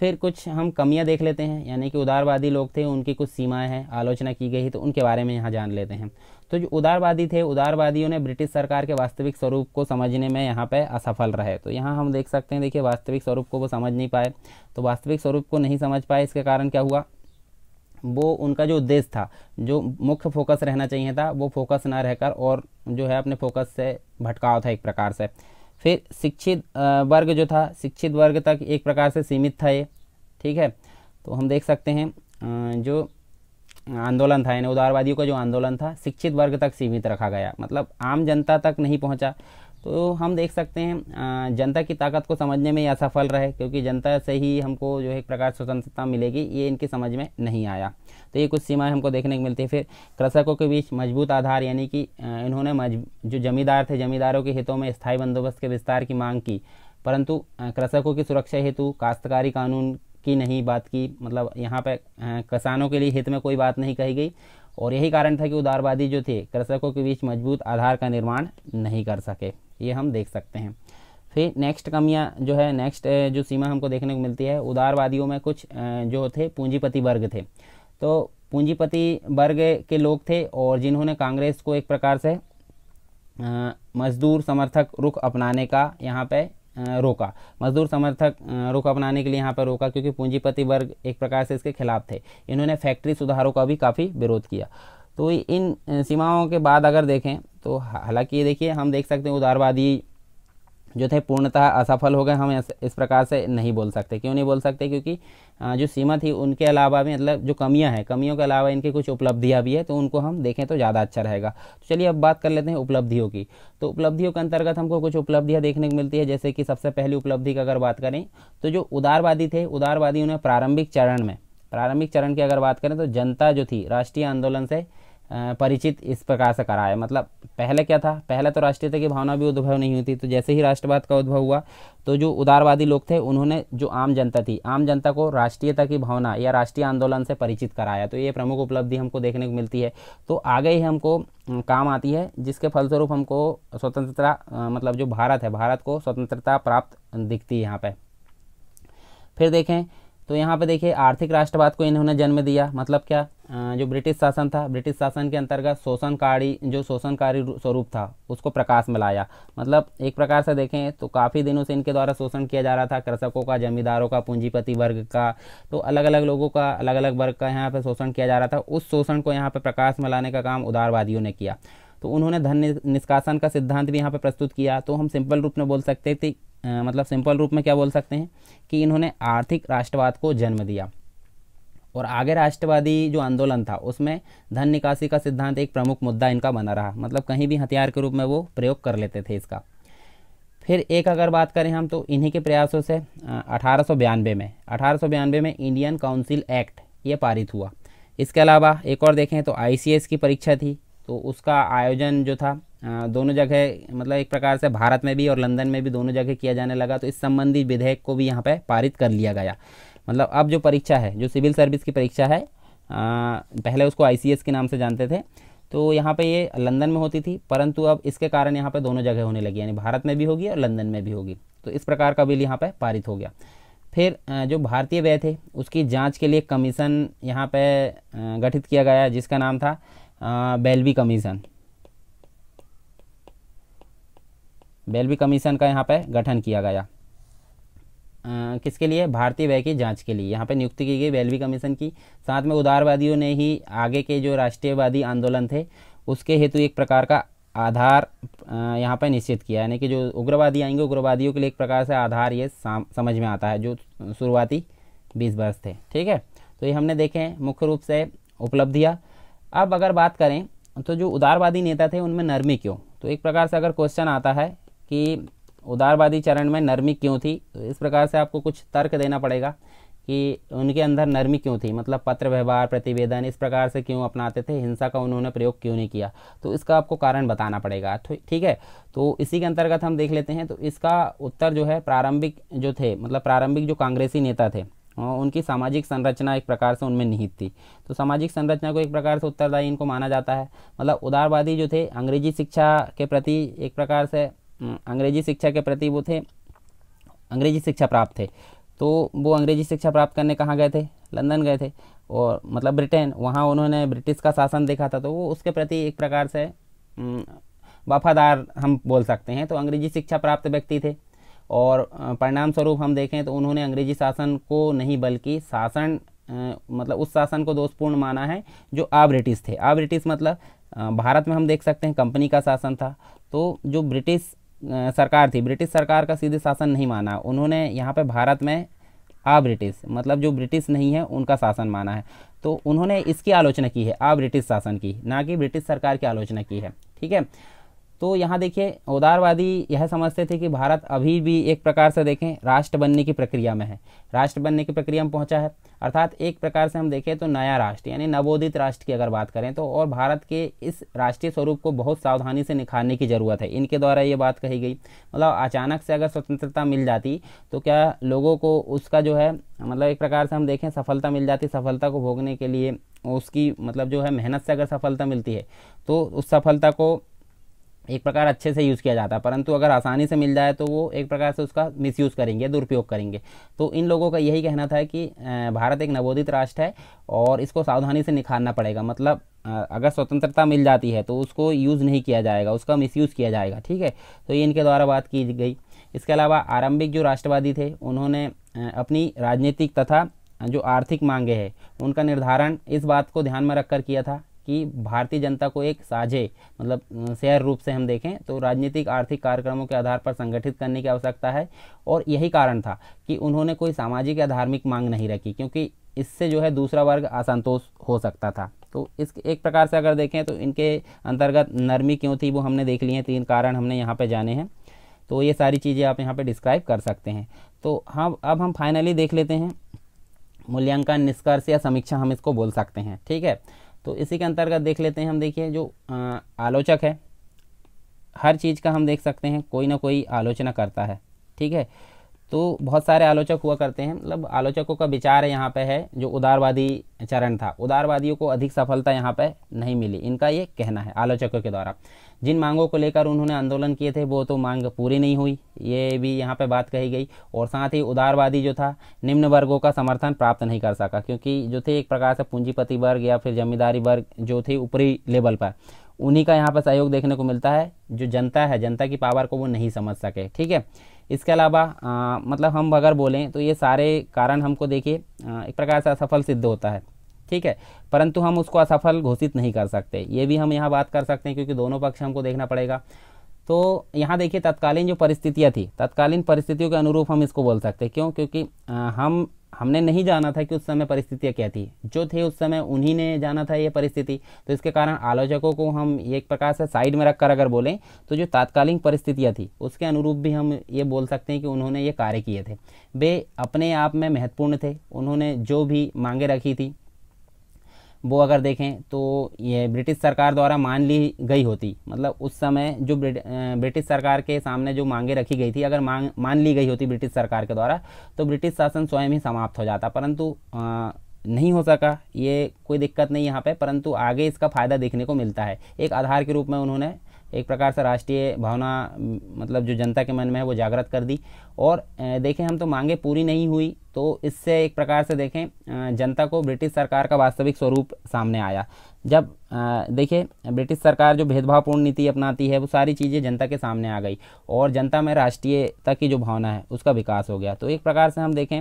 फिर कुछ हम कमियां देख लेते हैं यानी कि उदारवादी लोग थे उनकी कुछ सीमाएं हैं आलोचना की गई तो उनके बारे में यहाँ जान लेते हैं तो जो उदारवादी थे उदारवादियों ने ब्रिटिश सरकार के वास्तविक स्वरूप को समझने में यहाँ पर असफल रहे तो यहाँ हम देख सकते हैं देखिए वास्तविक स्वरूप को वो समझ नहीं पाए तो वास्तविक स्वरूप को नहीं समझ पाए इसके कारण क्या हुआ वो उनका जो उद्देश्य था जो मुख्य फोकस रहना चाहिए था वो फोकस ना रहकर और जो है अपने फोकस से भटकाव था एक प्रकार से फिर शिक्षित वर्ग जो था शिक्षित वर्ग तक एक प्रकार से सीमित था ये ठीक है तो हम देख सकते हैं जो आंदोलन था यानी उदारवादियों का जो आंदोलन था शिक्षित वर्ग तक सीमित रखा गया मतलब आम जनता तक नहीं पहुंचा तो हम देख सकते हैं जनता की ताकत को समझने में यह असफल रहे क्योंकि जनता से ही हमको जो है एक प्रकार स्वतंत्रता मिलेगी ये इनकी समझ में नहीं आया तो ये कुछ सीमाएं हमको देखने को मिलती है फिर कृषकों के बीच मजबूत आधार यानी कि इन्होंने जो जमींदार थे जमींदारों के हितों में स्थायी बंदोबस्त के विस्तार की मांग की परंतु कृषकों की सुरक्षा हेतु काश्तकारी कानून की नहीं बात की मतलब यहाँ पर किसानों के लिए हित में कोई बात नहीं कही गई और यही कारण था कि उदारवादी जो थे कृषकों के बीच मजबूत आधार का निर्माण नहीं कर सके ये हम देख सकते हैं फिर नेक्स्ट कमियाँ जो है नेक्स्ट जो सीमा हमको देखने को मिलती है उदारवादियों में कुछ जो थे पूंजीपति वर्ग थे तो पूंजीपति वर्ग के लोग थे और जिन्होंने कांग्रेस को एक प्रकार से मजदूर समर्थक रुख अपनाने का यहाँ पे रोका मजदूर समर्थक रोका अपनाने के लिए यहाँ पर रोका क्योंकि पूंजीपति वर्ग एक प्रकार से इसके खिलाफ थे इन्होंने फैक्ट्री सुधारों का भी काफ़ी विरोध किया तो इन सीमाओं के बाद अगर देखें तो हालांकि ये देखिए हम देख सकते हैं उदारवादी जो थे पूर्णतः असफल हो गए हम इस प्रकार से नहीं बोल सकते क्यों नहीं बोल सकते क्योंकि जो सीमा थी उनके अलावा भी मतलब जो कमियां हैं कमियों के अलावा इनकी कुछ उपलब्धियां भी है तो उनको हम देखें तो ज़्यादा अच्छा रहेगा तो चलिए अब बात कर लेते हैं उपलब्धियों की तो उपलब्धियों के अंतर्गत हमको कुछ उपलब्धियाँ देखने को मिलती है जैसे कि सबसे पहली उपलब्धि की अगर बात करें तो जो उदारवादी थे उदारवादी उन्हें प्रारंभिक चरण में प्रारंभिक चरण की अगर बात करें तो जनता जो थी राष्ट्रीय आंदोलन से परिचित इस प्रकार से कराया मतलब पहले क्या था पहले तो राष्ट्रीयता की भावना भी उद्भव नहीं हुई थी तो जैसे ही राष्ट्रवाद का उद्भव हुआ तो जो उदारवादी लोग थे उन्होंने जो आम जनता थी आम जनता को राष्ट्रीयता की भावना या राष्ट्रीय आंदोलन से परिचित कराया तो ये प्रमुख उपलब्धि हमको देखने को मिलती है तो आगे ही हमको काम आती है जिसके फलस्वरूप हमको स्वतंत्रता मतलब जो भारत है भारत को स्वतंत्रता प्राप्त दिखती है यहाँ पर फिर देखें तो यहाँ पर देखिए आर्थिक राष्ट्रवाद को इन्होंने जन्म दिया मतलब क्या जो ब्रिटिश शासन था ब्रिटिश शासन के अंतर्गत शोषणकारी जो शोषणकारी स्वरूप था उसको प्रकाश में लाया मतलब एक प्रकार से देखें तो काफ़ी दिनों से इनके द्वारा शोषण किया जा रहा था कृषकों का जमींदारों का पूंजीपति वर्ग का तो अलग अलग लोगों का अलग अलग वर्ग का यहाँ पर शोषण किया जा रहा था उस शोषण को यहाँ पर प्रकाश में लाने का काम उदारवादियों ने किया तो उन्होंने धन निष्कासन का सिद्धांत भी यहाँ पर प्रस्तुत किया तो हम सिंपल रूप में बोल सकते थे मतलब सिंपल रूप में क्या बोल सकते हैं कि इन्होंने आर्थिक राष्ट्रवाद को जन्म दिया और आगे राष्ट्रवादी जो आंदोलन था उसमें धन निकासी का सिद्धांत एक प्रमुख मुद्दा इनका बना रहा मतलब कहीं भी हथियार के रूप में वो प्रयोग कर लेते थे इसका फिर एक अगर बात करें हम तो इन्हीं के प्रयासों से अठारह में अठारह में इंडियन काउंसिल एक्ट ये पारित हुआ इसके अलावा एक और देखें तो आई की परीक्षा थी तो उसका आयोजन जो था दोनों जगह मतलब एक प्रकार से भारत में भी और लंदन में भी दोनों जगह किया जाने लगा तो इस संबंधी विधेयक को भी यहाँ पर पारित कर लिया गया मतलब अब जो परीक्षा है जो सिविल सर्विस की परीक्षा है आ, पहले उसको आई के नाम से जानते थे तो यहाँ पे ये लंदन में होती थी परंतु अब इसके कारण यहाँ पे दोनों जगह होने लगी यानी भारत में भी होगी और लंदन में भी होगी तो इस प्रकार का बिल यहाँ पे पारित हो गया फिर जो भारतीय व्यय थे उसकी जांच के लिए कमीशन यहाँ पे गठित किया गया जिसका नाम था बेलवी कमीशन बेलवी कमीशन का यहाँ पे गठन किया गया किसके लिए भारतीय व्यय की जांच के लिए यहाँ पे नियुक्ति की गई वेलवी कमीशन की साथ में उदारवादियों ने ही आगे के जो राष्ट्रीयवादी आंदोलन थे उसके हेतु एक प्रकार का आधार यहाँ पर निश्चित किया यानी कि जो उग्रवादी आएंगे उग्रवादियों के लिए एक प्रकार से आधार ये समझ में आता है जो शुरुआती बीस वर्ष थे ठीक है तो ये हमने देखे मुख्य रूप से उपलब्धियाँ अब अगर बात करें तो जो उदारवादी नेता थे उनमें नरमी क्यों तो एक प्रकार से अगर क्वेश्चन आता है कि उदारवादी चरण में नरमी क्यों थी तो इस प्रकार से आपको कुछ तर्क देना पड़ेगा कि उनके अंदर नरमी क्यों थी मतलब पत्र व्यवहार प्रतिवेदन इस प्रकार से क्यों अपनाते थे हिंसा का उन्होंने प्रयोग क्यों नहीं किया तो इसका आपको कारण बताना पड़ेगा ठीक है तो इसी के अंतर्गत हम देख लेते हैं तो इसका उत्तर जो है प्रारंभिक जो थे मतलब प्रारंभिक जो कांग्रेसी नेता थे उनकी सामाजिक संरचना एक प्रकार से उनमें निहित थी तो सामाजिक संरचना को एक प्रकार से उत्तरदायी इनको माना जाता है मतलब उदारवादी जो थे अंग्रेजी शिक्षा के प्रति एक प्रकार से हम्म, अंग्रेजी शिक्षा के प्रति वो थे अंग्रेजी शिक्षा प्राप्त थे तो वो अंग्रेजी शिक्षा प्राप्त करने कहाँ गए थे लंदन गए थे और मतलब ब्रिटेन वहाँ उन्होंने ब्रिटिश का शासन देखा था तो वो उसके प्रति एक प्रकार से हम्म, वफादार हम बोल सकते हैं तो अंग्रेजी शिक्षा प्राप्त व्यक्ति थे और परिणाम स्वरूप हम देखें तो उन्होंने अंग्रेजी शासन को नहीं बल्कि शासन मतलब उस शासन को दोषपूर्ण माना है जो आ ब्रिटिश थे आ ब्रिटिश मतलब भारत में हम देख सकते हैं कंपनी का शासन था तो जो ब्रिटिश सरकार थी ब्रिटिश सरकार का सीधे शासन नहीं माना उन्होंने यहाँ पे भारत में आ ब्रिटिश मतलब जो ब्रिटिश नहीं है उनका शासन माना है तो उन्होंने इसकी आलोचना की है आ ब्रिटिश शासन की ना कि ब्रिटिश सरकार की आलोचना की है ठीक है तो यहाँ देखिए उदारवादी यह समझते थे कि भारत अभी भी एक प्रकार से देखें राष्ट्र बनने की प्रक्रिया में है राष्ट्र बनने की प्रक्रिया में पहुँचा है अर्थात एक प्रकार से हम देखें तो नया राष्ट्र यानी नवोदित राष्ट्र की अगर बात करें तो और भारत के इस राष्ट्रीय स्वरूप को बहुत सावधानी से निखारने की ज़रूरत है इनके द्वारा ये बात कही गई मतलब अचानक से अगर स्वतंत्रता मिल जाती तो क्या लोगों को उसका जो है मतलब एक प्रकार से हम देखें सफलता मिल जाती सफलता को भोगने के लिए उसकी मतलब जो है मेहनत से अगर सफलता मिलती है तो उस सफलता को एक प्रकार अच्छे से यूज़ किया जाता है परंतु अगर आसानी से मिल जाए तो वो एक प्रकार से उसका मिसयूज़ करेंगे दुरुपयोग करेंगे तो इन लोगों का यही कहना था कि भारत एक नवोदित राष्ट्र है और इसको सावधानी से निखारना पड़ेगा मतलब अगर स्वतंत्रता मिल जाती है तो उसको यूज़ नहीं किया जाएगा उसका मिसयूज़ किया जाएगा ठीक है तो ये इनके द्वारा बात की गई इसके अलावा आरंभिक जो राष्ट्रवादी थे उन्होंने अपनी राजनीतिक तथा जो आर्थिक मांगे हैं उनका निर्धारण इस बात को ध्यान में रखकर किया था कि भारतीय जनता को एक साझे मतलब शेयर रूप से हम देखें तो राजनीतिक आर्थिक कार्यक्रमों के आधार पर संगठित करने की आवश्यकता है और यही कारण था कि उन्होंने कोई सामाजिक या धार्मिक मांग नहीं रखी क्योंकि इससे जो है दूसरा वर्ग असंतोष हो सकता था तो इस एक प्रकार से अगर देखें तो इनके अंतर्गत नरमी क्यों थी वो हमने देख ली है तीन कारण हमने यहाँ पर जाने हैं तो ये सारी चीज़ें आप यहाँ पर डिस्क्राइब कर सकते हैं तो हम हाँ, अब हम फाइनली देख लेते हैं मूल्यांकन निष्कर्ष या समीक्षा हम इसको बोल सकते हैं ठीक है तो इसी के अंतर्गत देख लेते हैं हम देखिए जो आ, आलोचक है हर चीज़ का हम देख सकते हैं कोई ना कोई आलोचना करता है ठीक है तो बहुत सारे आलोचक हुआ करते हैं मतलब आलोचकों का विचार यहाँ पे है जो उदारवादी चरण था उदारवादियों को अधिक सफलता यहाँ पे नहीं मिली इनका ये कहना है आलोचकों के द्वारा जिन मांगों को लेकर उन्होंने आंदोलन किए थे वो तो मांग पूरी नहीं हुई ये भी यहाँ पे बात कही गई और साथ ही उदारवादी जो था निम्न वर्गों का समर्थन प्राप्त नहीं कर सका क्योंकि जो थे एक प्रकार से पूंजीपति वर्ग या फिर जमींदारी वर्ग जो थे ऊपरी लेवल पर उन्हीं का यहाँ पर सहयोग देखने को मिलता है जो जनता है जनता की पावर को वो नहीं समझ सके ठीक है इसके अलावा मतलब हम अगर बोलें तो ये सारे कारण हमको देखिए एक प्रकार से असफल सिद्ध होता है ठीक है परंतु हम उसको असफल घोषित नहीं कर सकते ये भी हम यहाँ बात कर सकते हैं क्योंकि दोनों पक्ष हमको देखना पड़ेगा तो यहाँ देखिए तत्कालीन जो परिस्थितियाँ थी तत्कालीन परिस्थितियों के अनुरूप हम इसको बोल सकते हैं क्यों क्योंकि हम हमने नहीं जाना था कि उस समय परिस्थितियाँ क्या थी जो थे उस समय उन्हीं ने जाना था ये परिस्थिति तो इसके कारण आलोचकों को हम एक प्रकार से साइड में रखकर अगर बोलें तो जो तात्कालिक परिस्थितियाँ थी उसके अनुरूप भी हम ये बोल सकते हैं कि उन्होंने ये कार्य किए थे वे अपने आप में महत्वपूर्ण थे उन्होंने जो भी मांगे रखी थी वो अगर देखें तो ये ब्रिटिश सरकार द्वारा मान ली गई होती मतलब उस समय जो ब्रिटिश सरकार के सामने जो मांगे रखी गई थी अगर मांग मान ली गई होती ब्रिटिश सरकार के द्वारा तो ब्रिटिश शासन स्वयं ही समाप्त हो जाता परंतु नहीं हो सका ये कोई दिक्कत नहीं यहाँ पे परंतु आगे इसका फ़ायदा देखने को मिलता है एक आधार के रूप में उन्होंने एक प्रकार से राष्ट्रीय भावना मतलब जो जनता के मन में है वो जागृत कर दी और देखें हम तो मांगे पूरी नहीं हुई तो इससे एक प्रकार से देखें जनता को ब्रिटिश सरकार का वास्तविक स्वरूप सामने आया जब देखिए ब्रिटिश सरकार जो भेदभावपूर्ण नीति अपनाती है वो सारी चीज़ें जनता के सामने आ गई और जनता में राष्ट्रीयता की जो भावना है उसका विकास हो गया तो एक प्रकार से हम देखें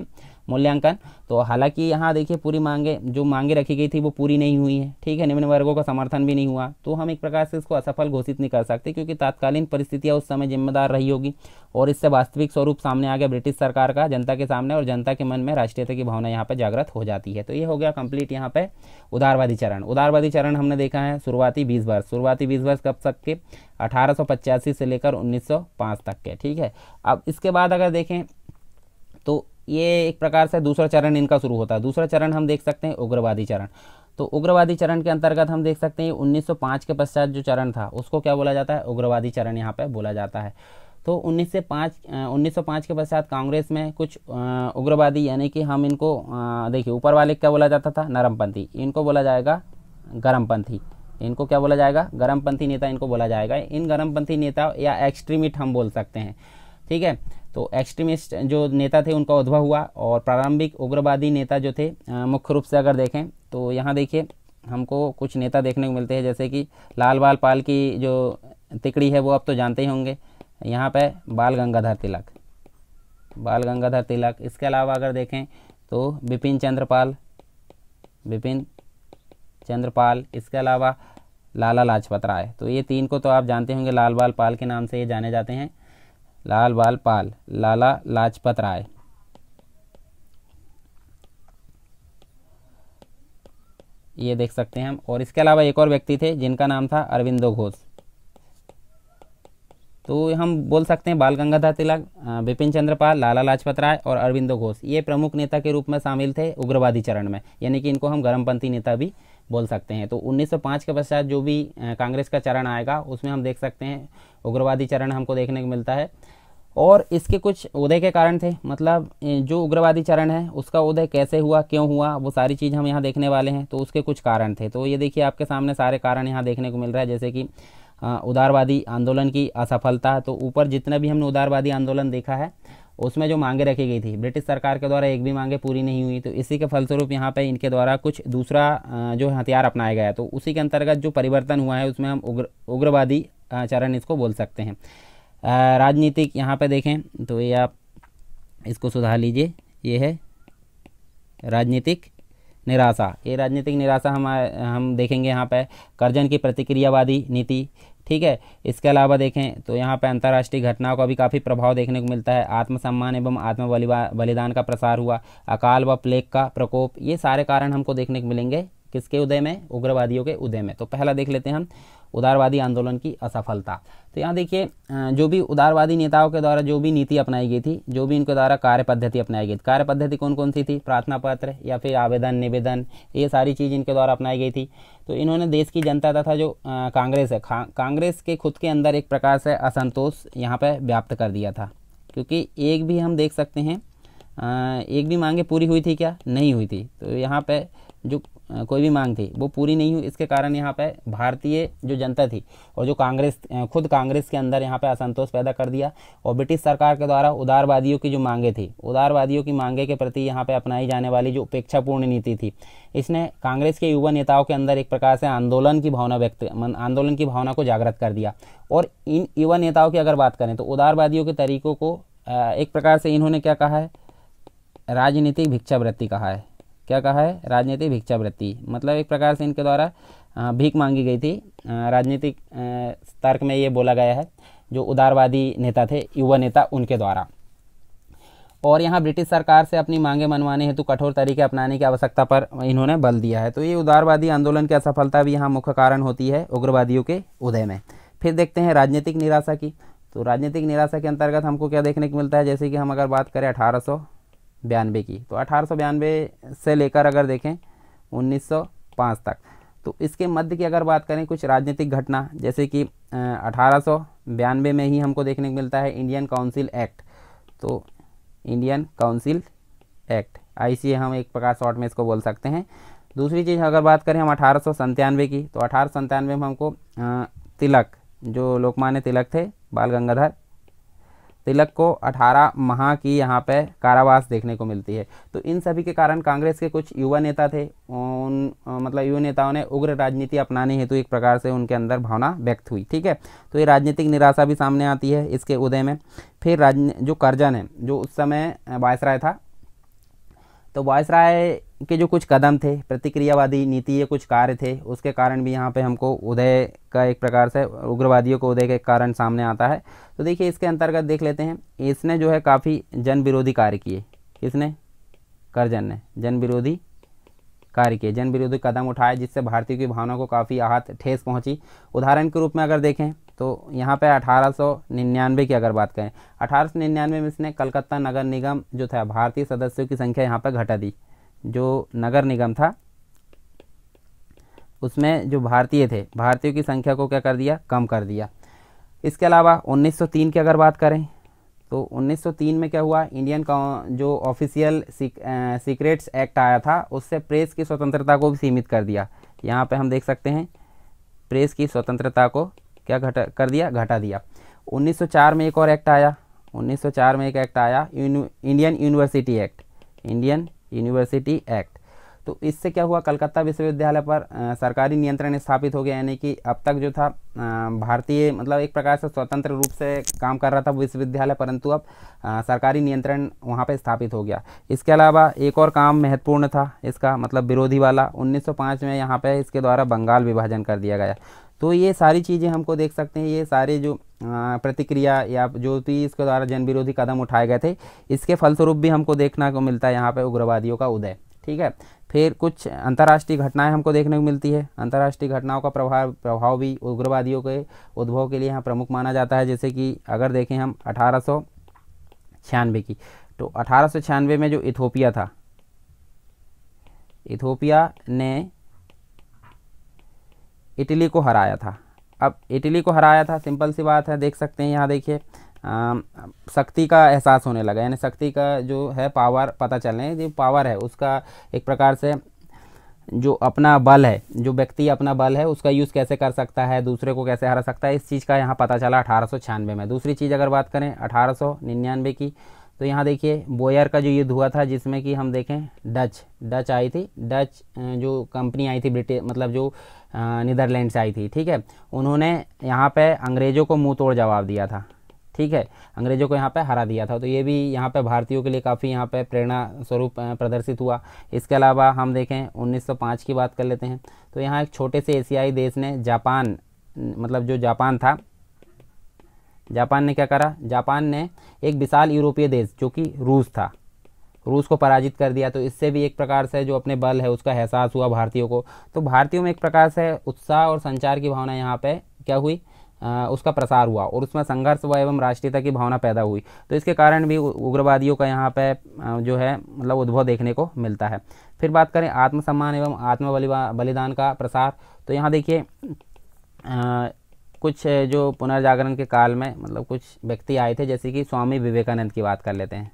मूल्यांकन तो हालांकि यहाँ देखिए पूरी मांगे जो मांगे रखी गई थी वो पूरी नहीं हुई है ठीक है निम्न वर्गों का समर्थन भी नहीं हुआ तो हम एक प्रकार से इसको असफल घोषित नहीं कर सकते क्योंकि तात्कालीन परिस्थितियाँ उस समय जिम्मेदार रही होगी और इससे वास्तविक स्वरूप सामने आ गया ब्रिटिश सरकार का जनता के सामने और जनता के मन में राष्ट्रीयता की भावना यहाँ पर जागृत हो जाती है तो ये हो गया कंप्लीट यहाँ पर उदारवादी चरण उदारवादी चरण हमने देखा है शुरुआती बीस वर्ष शुरुआती बीस वर्ष कब तक के अठारह से लेकर उन्नीस तक के ठीक है अब इसके बाद अगर देखें तो ये एक प्रकार से दूसरा चरण इनका शुरू होता है दूसरा चरण हम देख सकते हैं उग्रवादी चरण तो उग्रवादी चरण के अंतर्गत हम देख सकते हैं 1905 के पश्चात जो चरण था उसको क्या बोला जाता है उग्रवादी चरण यहाँ पे बोला जाता है तो 19 से 5 1905 के पश्चात कांग्रेस में कुछ उग्रवादी यानी कि हम इनको देखिए ऊपर वाले क्या बोला जाता था नरमपंथी इनको बोला जाएगा गर्मपंथी इनको क्या बोला जाएगा गर्मपंथी नेता इनको बोला जाएगा इन गर्मपंथी नेता या एक्सट्रीमिट हम बोल सकते हैं ठीक है तो एक्सट्रीमिस्ट जो नेता थे उनका उद्भव हुआ और प्रारंभिक उग्रवादी नेता जो थे मुख्य रूप से अगर देखें तो यहाँ देखिए हमको कुछ नेता देखने को मिलते हैं जैसे कि लाल बाल पाल की जो तिकड़ी है वो अब तो जानते ही होंगे यहाँ पर बाल गंगाधर तिलक बाल गंगाधर तिलक इसके अलावा अगर देखें तो बिपिन चंद्रपाल बिपिन चंद्रपाल इसके अलावा लाला लाजपत राय तो ये तीन को तो आप जानते होंगे लाल बाल पाल के नाम से ये जाने जाते हैं लाल बाल पाल लाला लाजपत राय ये देख सकते हैं हम और इसके अलावा एक और व्यक्ति थे जिनका नाम था अरविंदो घोष तो हम बोल सकते हैं बाल गंगाधर तिलक बिपिन चंद्र पाल लाला लाजपत राय और अरविंदो घोष ये प्रमुख नेता के रूप में शामिल थे उग्रवादी चरण में यानी कि इनको हम गर्मपंथी नेता भी बोल सकते हैं तो 1905 के पश्चात जो भी कांग्रेस का चरण आएगा उसमें हम देख सकते हैं उग्रवादी चरण हमको देखने को मिलता है और इसके कुछ उदय के कारण थे मतलब जो उग्रवादी चरण है उसका उदय कैसे हुआ क्यों हुआ वो सारी चीज़ हम यहाँ देखने वाले हैं तो उसके कुछ कारण थे तो ये देखिए आपके सामने सारे कारण यहाँ देखने को मिल रहा है जैसे कि उदारवादी आंदोलन की असफलता तो ऊपर जितना भी हमने उदारवादी आंदोलन देखा है उसमें जो मांगे रखी गई थी ब्रिटिश सरकार के द्वारा एक भी मांगे पूरी नहीं हुई तो इसी के फलस्वरूप यहाँ पे इनके द्वारा कुछ दूसरा जो हथियार अपनाया गया तो उसी के अंतर्गत जो परिवर्तन हुआ है उसमें हम उग्र उग्रवादी चरण इसको बोल सकते हैं राजनीतिक यहाँ पे देखें तो ये आप इसको सुधार लीजिए ये है राजनीतिक निराशा ये राजनीतिक निराशा हम हम देखेंगे यहाँ पे कर्जन की प्रतिक्रियावादी नीति ठीक है इसके अलावा देखें तो यहाँ पे अंतर्राष्ट्रीय घटनाओं का भी काफ़ी प्रभाव देखने को मिलता है आत्मसम्मान एवं आत्म बलिदान का प्रसार हुआ अकाल व प्लेग का प्रकोप ये सारे कारण हमको देखने को मिलेंगे किसके उदय में उग्रवादियों के उदय में तो पहला देख लेते हैं हम उदारवादी आंदोलन की असफलता तो यहाँ देखिए जो भी उदारवादी नेताओं के द्वारा जो भी नीति अपनाई गई थी जो भी इनके द्वारा कार्य पद्धति अपनाई गई थी कार्य पद्धति कौन कौन सी थी प्रार्थना पत्र या फिर आवेदन निवेदन ये सारी चीज़ इनके द्वारा अपनाई गई थी तो इन्होंने देश की जनता तथा जो कांग्रेस है कांग्रेस के खुद के अंदर एक प्रकार से असंतोष यहाँ पर व्याप्त कर दिया था क्योंकि एक भी हम देख सकते हैं एक भी मांगे पूरी हुई थी क्या नहीं हुई थी तो यहाँ पर जो कोई भी मांग थी वो पूरी नहीं हुई इसके कारण यहाँ पे भारतीय जो जनता थी और जो कांग्रेस खुद कांग्रेस के अंदर यहाँ पे असंतोष पैदा कर दिया और ब्रिटिश सरकार के द्वारा उदारवादियों की जो मांगे थी उदारवादियों की मांगे के प्रति यहाँ पे अपनाई जाने वाली जो उपेक्षापूर्ण नीति थी इसने कांग्रेस के युवा नेताओं के अंदर एक प्रकार से आंदोलन की भावना व्यक्त आंदोलन की भावना को जागृत कर दिया और इन युवा नेताओं की अगर बात करें तो उदारवादियों के तरीकों को एक प्रकार से इन्होंने क्या कहा है राजनीतिक भिक्षावृत्ति कहा है क्या कहा है राजनीतिक भिक्षावृत्ति मतलब एक प्रकार से इनके द्वारा भीख मांगी गई थी राजनीतिक तर्क में ये बोला गया है जो उदारवादी नेता थे युवा नेता उनके द्वारा और यहाँ ब्रिटिश सरकार से अपनी मांगे मनवाने हेतु कठोर तरीके अपनाने की आवश्यकता पर इन्होंने बल दिया है तो ये उदारवादी आंदोलन की असफलता भी यहाँ मुख्य कारण होती है उग्रवादियों के उदय में फिर देखते हैं राजनीतिक निराशा की तो राजनीतिक निराशा के अंतर्गत हमको क्या देखने को मिलता है जैसे कि हम अगर बात करें अठारह बयानवे की तो अठारह से लेकर अगर देखें 1905 तक तो इसके मध्य की अगर बात करें कुछ राजनीतिक घटना जैसे कि अठारह में ही हमको देखने को मिलता है इंडियन काउंसिल एक्ट तो इंडियन काउंसिल एक्ट आई हम एक प्रकार शॉर्ट में इसको बोल सकते हैं दूसरी चीज़ अगर बात करें हम अठारह की तो अठारह में हमको तिलक जो लोकमान्य तिलक थे बाल गंगाधर तिलक को 18 माह की यहाँ पे कारावास देखने को मिलती है तो इन सभी के कारण कांग्रेस के कुछ युवा नेता थे उन मतलब युवा नेताओं ने उग्र राजनीति अपनाने हेतु एक प्रकार से उनके अंदर भावना व्यक्त हुई ठीक है तो ये राजनीतिक निराशा भी सामने आती है इसके उदय में फिर राज जो करजन है जो उस समय वायसराय था तो वायसराय के जो कुछ कदम थे प्रतिक्रियावादी नीति कुछ कार्य थे उसके कारण भी यहाँ पे हमको उदय का एक प्रकार से उग्रवादियों को उदय के कारण सामने आता है तो देखिए इसके अंतर्गत देख लेते हैं इसने जो है काफ़ी जन विरोधी कार्य किए किसने करजन ने जन विरोधी कार्य किए जन विरोधी कदम उठाए जिससे भारतीयों की भावना को काफ़ी आहत ठेस पहुँची उदाहरण के रूप में अगर देखें तो यहाँ पे 1899 की अगर बात करें अठारह में इसने कलकत्ता नगर निगम जो था भारतीय सदस्यों की संख्या यहाँ पर घटा दी जो नगर निगम था उसमें जो भारतीय थे भारतीयों की संख्या को क्या कर दिया कम कर दिया इसके अलावा 1903 की अगर बात करें तो 1903 में क्या हुआ इंडियन का जो ऑफिशियल सीक्रेट्स एक्ट आया था उससे प्रेस की स्वतंत्रता को भी सीमित कर दिया यहाँ पे हम देख सकते हैं प्रेस की स्वतंत्रता को क्या घटा कर दिया घटा दिया 1904 में एक और एक्ट आया 1904 में एक एक्ट आया Indian university act Indian university act तो इससे क्या हुआ कलकत्ता विश्वविद्यालय पर आ, सरकारी नियंत्रण स्थापित हो गया यानी कि अब तक जो था भारतीय मतलब एक प्रकार से स्वतंत्र रूप से काम कर रहा था विश्वविद्यालय परंतु अब आ, सरकारी नियंत्रण वहाँ पर स्थापित हो गया इसके अलावा एक और काम महत्वपूर्ण था इसका मतलब विरोधी वाला 1905 में यहाँ पे इसके द्वारा बंगाल विभाजन कर दिया गया तो ये सारी चीज़ें हमको देख सकते हैं ये सारे जो प्रतिक्रिया या जो भी इसके द्वारा जन विरोधी कदम उठाए गए थे इसके फलस्वरूप भी हमको देखने को मिलता है यहाँ पर उग्रवादियों का उदय ठीक है फिर कुछ अंतर्राष्ट्रीय घटनाएं हमको देखने को मिलती है अंतर्राष्ट्रीय घटनाओं का प्रभाव प्रभाव भी उग्रवादियों के उद्भव के लिए यहाँ प्रमुख माना जाता है जैसे कि अगर देखें हम अठारह की तो अठारह में जो इथोपिया था इथोपिया ने इटली को हराया था अब इटली को हराया था सिंपल सी बात है देख सकते हैं यहाँ देखिए शक्ति का एहसास होने लगा यानी शक्ति का जो है पावर पता चलने जो पावर है उसका एक प्रकार से जो अपना बल है जो व्यक्ति अपना बल है उसका यूज़ कैसे कर सकता है दूसरे को कैसे हरा सकता है इस चीज़ का यहाँ पता चला अठारह में दूसरी चीज़ अगर बात करें अठारह की तो यहाँ देखिए बोयर का जो युद्ध हुआ था जिसमें कि हम देखें डच डच आई थी डच जो कंपनी आई थी ब्रिटेन मतलब जो नीदरलैंड से आई थी ठीक है उन्होंने यहाँ पे अंग्रेज़ों को मुँह तोड़ जवाब दिया था ठीक है अंग्रेज़ों को यहाँ पे हरा दिया था तो ये भी यहाँ पे भारतीयों के लिए काफ़ी यहाँ पे प्रेरणा स्वरूप प्रदर्शित हुआ इसके अलावा हम देखें 1905 की बात कर लेते हैं तो यहाँ एक छोटे से एशियाई देश ने जापान मतलब जो जापान था जापान ने क्या करा जापान ने एक विशाल यूरोपीय देश जो कि रूस था रूस को पराजित कर दिया तो इससे भी एक प्रकार से जो अपने बल है उसका एहसास हुआ भारतीयों को तो भारतीयों में एक प्रकार से उत्साह और संचार की भावना यहाँ पर क्या हुई आ, उसका प्रसार हुआ और उसमें संघर्ष हुआ एवं राष्ट्रीयता की भावना पैदा हुई तो इसके कारण भी उग्रवादियों का यहाँ पे जो है मतलब उद्भव देखने को मिलता है फिर बात करें आत्मसम्मान एवं आत्म बलिदान का प्रसार तो यहाँ देखिए कुछ जो पुनर्जागरण के काल में मतलब कुछ व्यक्ति आए थे जैसे कि स्वामी विवेकानंद की बात कर लेते हैं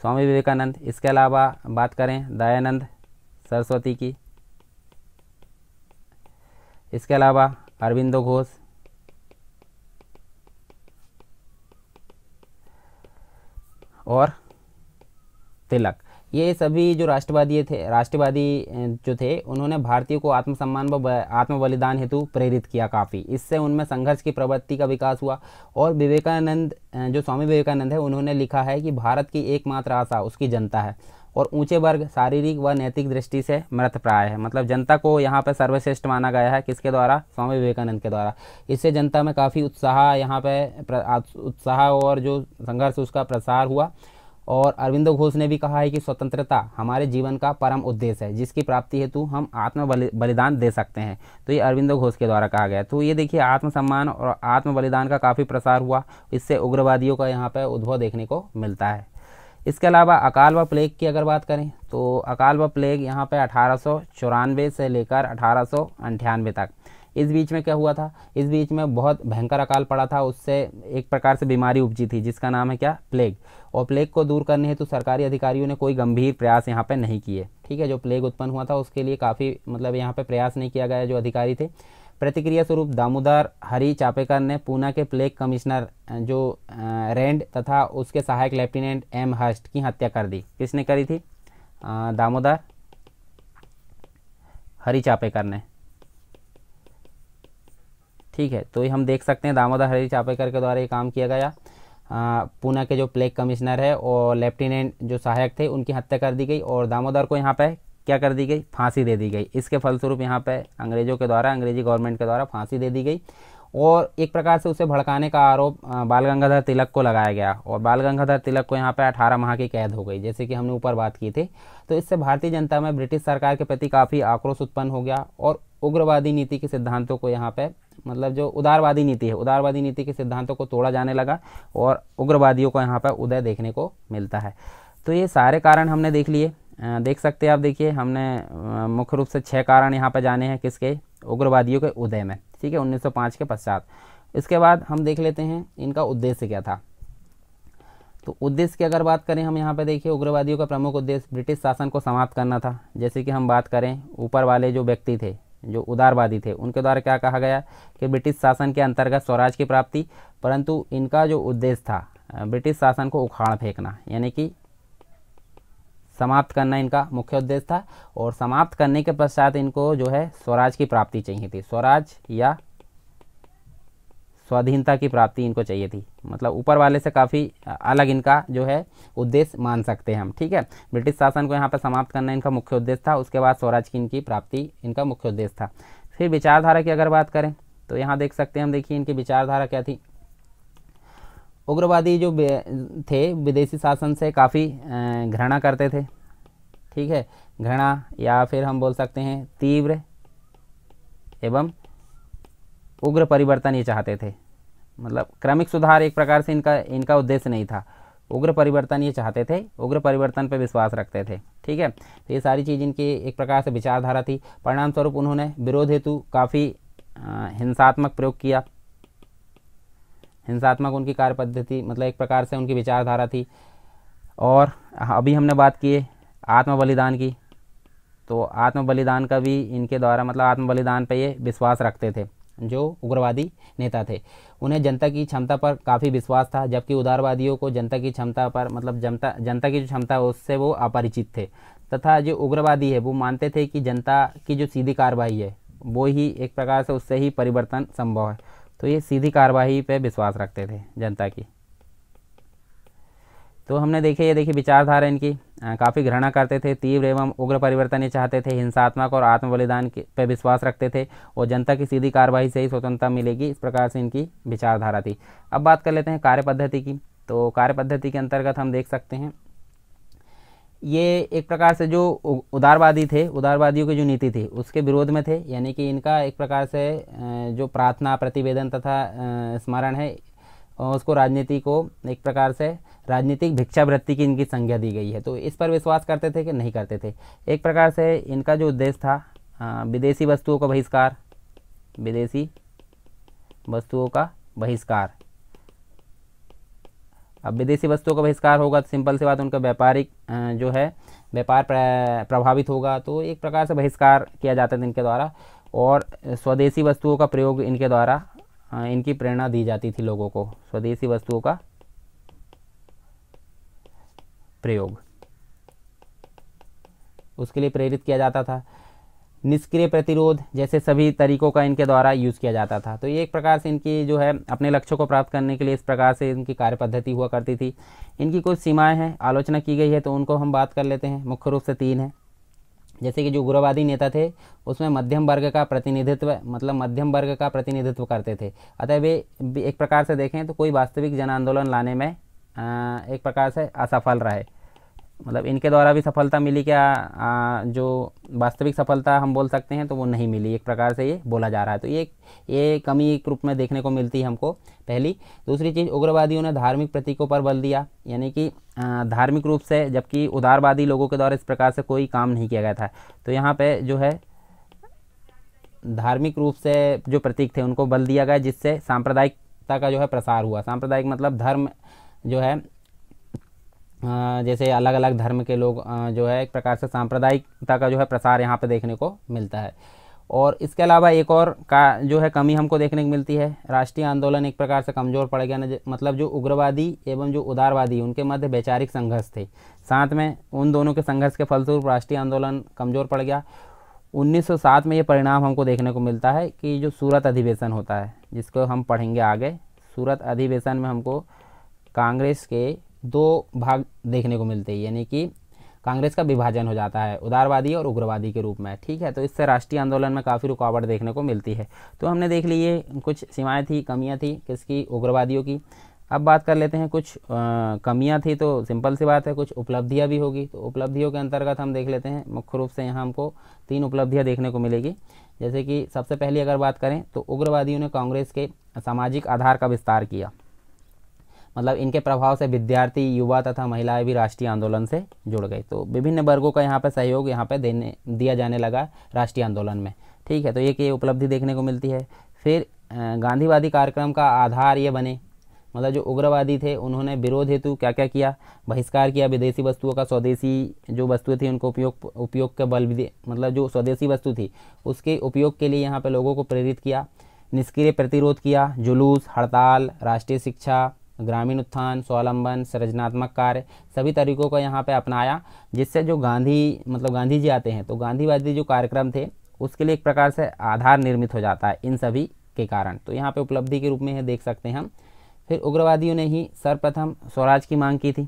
स्वामी विवेकानंद इसके अलावा बात करें दयानंद सरस्वती की इसके अलावा अरविंदो घोष और तिलक ये सभी जो राष्ट्रवादी थे राष्ट्रवादी जो थे उन्होंने भारतीयों को आत्मसम्मान व आत्म बलिदान हेतु प्रेरित किया काफ़ी इससे उनमें संघर्ष की प्रवृत्ति का विकास हुआ और विवेकानंद जो स्वामी विवेकानंद है उन्होंने लिखा है कि भारत की एकमात्र आशा उसकी जनता है और ऊंचे वर्ग शारीरिक व नैतिक दृष्टि से मृत प्राय है मतलब जनता को यहाँ पर सर्वश्रेष्ठ माना गया है किसके द्वारा स्वामी विवेकानंद के द्वारा इससे जनता में काफ़ी उत्साह यहाँ पर उत्साह और जो संघर्ष उसका प्रसार हुआ और अरविंद घोष ने भी कहा है कि स्वतंत्रता हमारे जीवन का परम उद्देश्य है जिसकी प्राप्ति हेतु हम आत्म बलिदान दे सकते हैं तो ये अरविंद घोष के द्वारा कहा गया तो ये देखिए आत्मसम्मान और आत्म बलिदान का काफ़ी प्रसार हुआ इससे उग्रवादियों का यहाँ पर उद्भव देखने को मिलता है इसके अलावा अकाल व प्लेग की अगर बात करें तो अकाल व प्लेग यहाँ पर अठारह से लेकर अठारह तक इस बीच में क्या हुआ था इस बीच में बहुत भयंकर अकाल पड़ा था उससे एक प्रकार से बीमारी उपजी थी जिसका नाम है क्या प्लेग और प्लेग को दूर करने हेतु तो सरकारी अधिकारियों ने कोई गंभीर प्रयास यहाँ पर नहीं किए ठीक है जो प्लेग उत्पन्न हुआ था उसके लिए काफ़ी मतलब यहाँ पर प्रयास नहीं किया गया जो अधिकारी थे प्रतिक्रिया स्वरूप दामोदर हरि चापेकर ने पूना के प्लेग कमिश्नर जो रेंड तथा उसके सहायक लेफ्टिनेंट एम हर्स्ट की हत्या कर दी किसने करी थी दामोदर हरी चापेकर ने ठीक है तो ये हम देख सकते हैं दामोदर हरी चापेकर के द्वारा ये काम किया गया पूना के जो प्लेग कमिश्नर है और लेफ्टिनेंट जो सहायक थे उनकी हत्या कर दी गई और दामोदर को यहाँ पर क्या कर दी गई फांसी दे दी गई इसके फलस्वरूप यहाँ पर अंग्रेज़ों के द्वारा अंग्रेजी गवर्नमेंट के द्वारा फांसी दे दी गई और एक प्रकार से उसे भड़काने का आरोप बाल गंगाधर तिलक को लगाया गया और बाल गंगाधर तिलक को यहाँ पर अठारह माह की कैद हो गई जैसे कि हमने ऊपर बात की थी तो इससे भारतीय जनता में ब्रिटिश सरकार के प्रति काफ़ी आक्रोश उत्पन्न हो गया और उग्रवादी नीति के सिद्धांतों को यहाँ पर मतलब जो उदारवादी नीति है उदारवादी नीति के सिद्धांतों को तोड़ा जाने लगा और उग्रवादियों को यहाँ पर उदय देखने को मिलता है तो ये सारे कारण हमने देख लिए देख सकते हैं आप देखिए हमने मुख्य रूप से छः कारण यहाँ पर जाने हैं किसके उग्रवादियों के उदय में ठीक है 1905 के पश्चात इसके बाद हम देख लेते हैं इनका उद्देश्य क्या था तो उद्देश्य की अगर बात करें हम यहाँ पे देखिए उग्रवादियों का प्रमुख उद्देश्य ब्रिटिश शासन को समाप्त करना था जैसे कि हम बात करें ऊपर वाले जो व्यक्ति थे जो उदारवादी थे उनके द्वारा क्या कहा गया कि ब्रिटिश शासन के अंतर्गत स्वराज की प्राप्ति परंतु इनका जो उद्देश्य था ब्रिटिश शासन को उखाड़ फेंकना यानी कि समाप्त करना इनका मुख्य उद्देश्य था और समाप्त करने के पश्चात इनको जो है स्वराज की प्राप्ति चाहिए थी स्वराज या स्वाधीनता की प्राप्ति इनको चाहिए थी मतलब ऊपर वाले से काफ़ी अलग इनका जो है उद्देश्य मान सकते हैं हम ठीक है ब्रिटिश शासन को यहाँ पर समाप्त करना इनका मुख्य उद्देश्य था उसके बाद स्वराज की इनकी प्राप्ति इनका मुख्य उद्देश्य था फिर विचारधारा की अगर बात करें तो यहाँ देख सकते हैं हम देखिए इनकी विचारधारा क्या थी उग्रवादी जो थे विदेशी शासन से काफ़ी घृणा करते थे ठीक है घृणा या फिर हम बोल सकते हैं तीव्र एवं उग्र परिवर्तन ये चाहते थे मतलब क्रमिक सुधार एक प्रकार से इनका इनका उद्देश्य नहीं था उग्र परिवर्तन ये चाहते थे उग्र परिवर्तन पर विश्वास रखते थे ठीक है तो ये सारी चीज़ इनकी एक प्रकार से विचारधारा थी परिणाम स्वरूप उन्होंने विरोध हेतु काफ़ी हिंसात्मक प्रयोग किया हिंसात्मक उनकी कार्य पद्धति मतलब एक प्रकार से उनकी विचारधारा थी और अभी हमने बात की आत्म बलिदान की तो आत्म बलिदान का भी इनके द्वारा मतलब आत्म बलिदान पर ये विश्वास रखते थे जो उग्रवादी नेता थे उन्हें जनता की क्षमता पर काफ़ी विश्वास था जबकि उदारवादियों को जनता की क्षमता पर मतलब जनता जनता की जो क्षमता है उससे वो अपरिचित थे तथा जो उग्रवादी है वो मानते थे कि जनता की जो सीधी कार्रवाई है वो ही एक प्रकार से उससे ही परिवर्तन संभव है तो ये सीधी कार्रवाई पर विश्वास रखते थे जनता की तो हमने देखे ये देखिए विचारधारा इनकी काफ़ी घृणा करते थे तीव्र एवं उग्र परिवर्तन ये चाहते थे हिंसात्मक और आत्म के पर विश्वास रखते थे और जनता की सीधी कार्रवाई से ही स्वतंत्रता मिलेगी इस प्रकार से इनकी विचारधारा थी अब बात कर लेते हैं कार्य पद्धति की तो कार्य पद्धति के अंतर्गत हम देख सकते हैं ये एक प्रकार से जो उदारवादी थे उदारवादियों की जो नीति थी उसके विरोध में थे यानी कि इनका एक प्रकार से जो प्रार्थना प्रतिवेदन तथा स्मरण है उसको राजनीति को एक प्रकार से राजनीतिक भिक्षावृत्ति की इनकी संज्ञा दी गई है तो इस पर विश्वास करते थे कि नहीं करते थे एक प्रकार से इनका जो उद्देश्य था विदेशी वस्तुओं का बहिष्कार विदेशी वस्तुओं का बहिष्कार अब विदेशी वस्तुओं का बहिष्कार होगा तो सिंपल सी बात उनका व्यापारिक जो है व्यापार प्रभावित होगा तो एक प्रकार से बहिष्कार किया जाता था इनके द्वारा और स्वदेशी वस्तुओं का प्रयोग इनके द्वारा इनकी प्रेरणा दी जाती थी लोगों को स्वदेशी वस्तुओं का प्रयोग उसके लिए प्रेरित किया जाता था निष्क्रिय प्रतिरोध जैसे सभी तरीकों का इनके द्वारा यूज़ किया जाता था तो ये एक प्रकार से इनकी जो है अपने लक्ष्यों को प्राप्त करने के लिए इस प्रकार से इनकी कार्य पद्धति हुआ करती थी इनकी कुछ सीमाएं हैं आलोचना की गई है तो उनको हम बात कर लेते हैं मुख्य रूप से तीन हैं जैसे कि जो गुरुवादी नेता थे उसमें मध्यम वर्ग का प्रतिनिधित्व मतलब मध्यम वर्ग का प्रतिनिधित्व करते थे अतः वे एक प्रकार से देखें तो कोई वास्तविक जन आंदोलन लाने में एक प्रकार से असफल रहे मतलब इनके द्वारा भी सफलता मिली क्या जो वास्तविक सफलता हम बोल सकते हैं तो वो नहीं मिली एक प्रकार से ये बोला जा रहा है तो ये ये कमी एक रूप में देखने को मिलती है हमको पहली दूसरी चीज़ उग्रवादियों ने धार्मिक प्रतीकों पर बल दिया यानी कि धार्मिक रूप से जबकि उदारवादी लोगों के द्वारा इस प्रकार से कोई काम नहीं किया गया था तो यहाँ पर जो है धार्मिक रूप से जो प्रतीक थे उनको बल दिया गया जिससे सांप्रदायिकता का जो है प्रसार हुआ सांप्रदायिक मतलब धर्म जो है जैसे अलग अलग धर्म के लोग जो है एक प्रकार से सांप्रदायिकता का जो है प्रसार यहाँ पर देखने को मिलता है और इसके अलावा एक और का जो है कमी हमको देखने को मिलती है राष्ट्रीय आंदोलन एक प्रकार से कमज़ोर पड़ गया मतलब जो उग्रवादी एवं जो उदारवादी उनके मध्य वैचारिक संघर्ष थे साथ में उन दोनों के संघर्ष के फलस्वरूप राष्ट्रीय आंदोलन कमज़ोर पड़ गया 1907 में ये परिणाम हमको देखने को मिलता है कि जो सूरत अधिवेशन होता है जिसको हम पढ़ेंगे आगे सूरत अधिवेशन में हमको कांग्रेस के दो भाग देखने को मिलते हैं यानी कि कांग्रेस का विभाजन हो जाता है उदारवादी और उग्रवादी के रूप में ठीक है तो इससे राष्ट्रीय आंदोलन में काफ़ी रुकावट देखने को मिलती है तो हमने देख ली ये कुछ सीमाएँ थी कमियाँ थी किसकी उग्रवादियों की अब बात कर लेते हैं कुछ कमियाँ थी तो सिंपल सी बात है कुछ उपलब्धियाँ भी होगी तो उपलब्धियों के अंतर्गत हम देख लेते हैं मुख्य रूप से यहाँ हमको तीन उपलब्धियाँ देखने को मिलेगी जैसे कि सबसे पहली अगर बात करें तो उग्रवादियों ने कांग्रेस के सामाजिक आधार का विस्तार किया मतलब इनके प्रभाव से विद्यार्थी युवा तथा महिलाएं भी राष्ट्रीय आंदोलन से जुड़ गई तो विभिन्न वर्गों का यहाँ पर सहयोग यहाँ पर देने दिया जाने लगा राष्ट्रीय आंदोलन में ठीक है तो एक ये उपलब्धि देखने को मिलती है फिर गांधीवादी कार्यक्रम का आधार ये बने मतलब जो उग्रवादी थे उन्होंने विरोध हेतु क्या क्या किया बहिष्कार किया विदेशी वस्तुओं का स्वदेशी जो वस्तुएं थी उनको उपयोग उपयोग के बल मतलब जो स्वदेशी वस्तु थी उसके उपयोग के लिए यहाँ पे लोगों को प्रेरित किया निष्क्रिय प्रतिरोध किया जुलूस हड़ताल राष्ट्रीय शिक्षा ग्रामीण उत्थान स्वावलंबन सृजनात्मक कार्य सभी तरीकों का यहाँ पे अपनाया जिससे जो गांधी मतलब गांधी जी आते हैं तो गांधीवादी जो कार्यक्रम थे उसके लिए एक प्रकार से आधार निर्मित हो जाता है इन सभी के कारण तो यहाँ पे उपलब्धि के रूप में है देख सकते हैं हम फिर उग्रवादियों ने ही सर्वप्रथम स्वराज की मांग की थी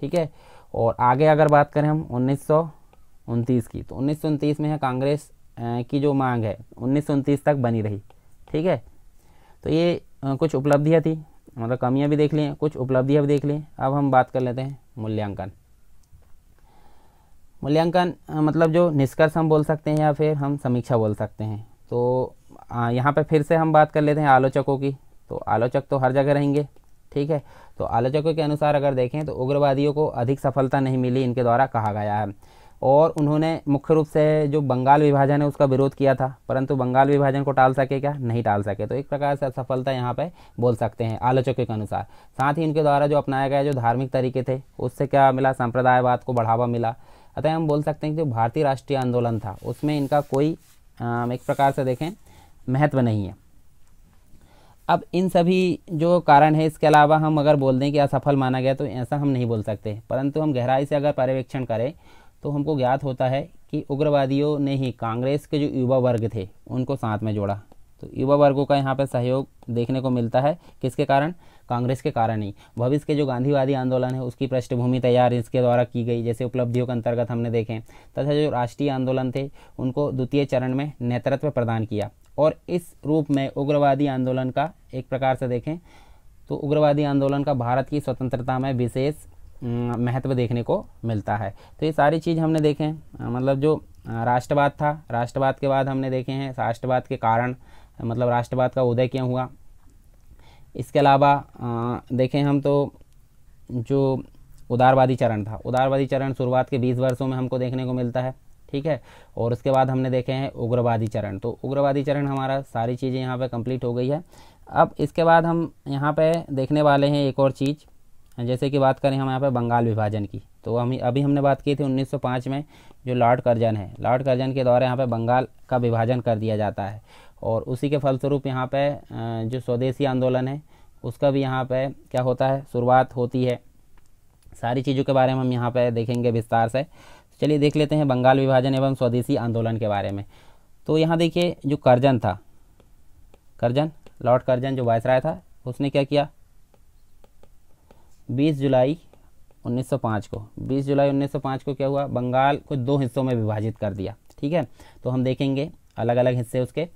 ठीक है और आगे अगर बात करें हम उन्नीस की तो उन्नीस में है कांग्रेस की जो मांग है उन्नीस तक बनी रही ठीक है तो ये कुछ उपलब्धियाँ थी मतलब कमियां भी देख ली कुछ उपलब्धियां भी देख ली अब हम बात कर लेते हैं मूल्यांकन मूल्यांकन मतलब जो निष्कर्ष हम बोल सकते हैं या फिर हम समीक्षा बोल सकते हैं तो यहाँ पे फिर से हम बात कर लेते हैं आलोचकों की तो आलोचक तो हर जगह रहेंगे ठीक है तो आलोचकों के अनुसार अगर देखें तो उग्रवादियों को अधिक सफलता नहीं मिली इनके द्वारा कहा गया है और उन्होंने मुख्य रूप से जो बंगाल विभाजन है उसका विरोध किया था परंतु बंगाल विभाजन को टाल सके क्या नहीं टाल सके तो एक प्रकार से असफलता यहाँ पर बोल सकते हैं आलोचकों के अनुसार साथ ही इनके द्वारा जो अपनाया गया जो धार्मिक तरीके थे उससे क्या मिला संप्रदायवाद को बढ़ावा मिला अतः हम बोल सकते हैं कि जो भारतीय राष्ट्रीय आंदोलन था उसमें इनका कोई एक प्रकार से देखें महत्व नहीं है अब इन सभी जो कारण है इसके अलावा हम अगर बोल दें कि असफल माना गया तो ऐसा हम नहीं बोल सकते परंतु हम गहराई से अगर पर्यवेक्षण करें तो हमको ज्ञात होता है कि उग्रवादियों ने ही कांग्रेस के जो युवा वर्ग थे उनको साथ में जोड़ा तो युवा वर्गों का यहाँ पर सहयोग देखने को मिलता है किसके कारण कांग्रेस के कारण ही भविष्य के जो गांधीवादी आंदोलन है उसकी पृष्ठभूमि तैयार इसके द्वारा की गई जैसे उपलब्धियों के अंतर्गत हमने देखे तथा जो राष्ट्रीय आंदोलन थे उनको द्वितीय चरण में नेतृत्व प्रदान किया और इस रूप में उग्रवादी आंदोलन का एक प्रकार से देखें तो उग्रवादी आंदोलन का भारत की स्वतंत्रता में विशेष महत्व देखने को मिलता है तो ये सारी चीज़ हमने देखे मतलब जो राष्ट्रवाद था राष्ट्रवाद के बाद हमने देखे हैं राष्ट्रवाद के कारण मतलब राष्ट्रवाद का उदय क्यों हुआ इसके अलावा देखें हम तो जो उदारवादी चरण था उदारवादी चरण शुरुआत के 20 वर्षों में हमको देखने को मिलता है ठीक है और उसके बाद हमने देखे हैं उग्रवादी चरण तो उग्रवादी चरण हमारा सारी चीज़ें यहाँ पर कंप्लीट हो गई है अब इसके बाद हम यहाँ पर देखने वाले हैं एक और चीज़ जैसे कि बात करें हम यहाँ पर बंगाल विभाजन की तो हम अभी हमने बात की थी 1905 में जो लॉर्ड कर्जन है लॉर्ड कर्जन के द्वारा यहाँ पर बंगाल का विभाजन कर दिया जाता है और उसी के फलस्वरूप यहाँ पर जो स्वदेशी आंदोलन है उसका भी यहाँ पर क्या होता है शुरुआत होती है सारी चीज़ों के बारे में हम यहाँ पर देखेंगे विस्तार से चलिए देख लेते हैं बंगाल विभाजन एवं स्वदेशी आंदोलन के बारे में तो यहाँ देखिए जो करजन था करजन लॉर्ड करजन जो वायसराय था उसने क्या किया 20 जुलाई 1905 को 20 जुलाई 1905 को क्या हुआ बंगाल को दो हिस्सों में विभाजित कर दिया ठीक है तो हम देखेंगे अलग अलग हिस्से उसके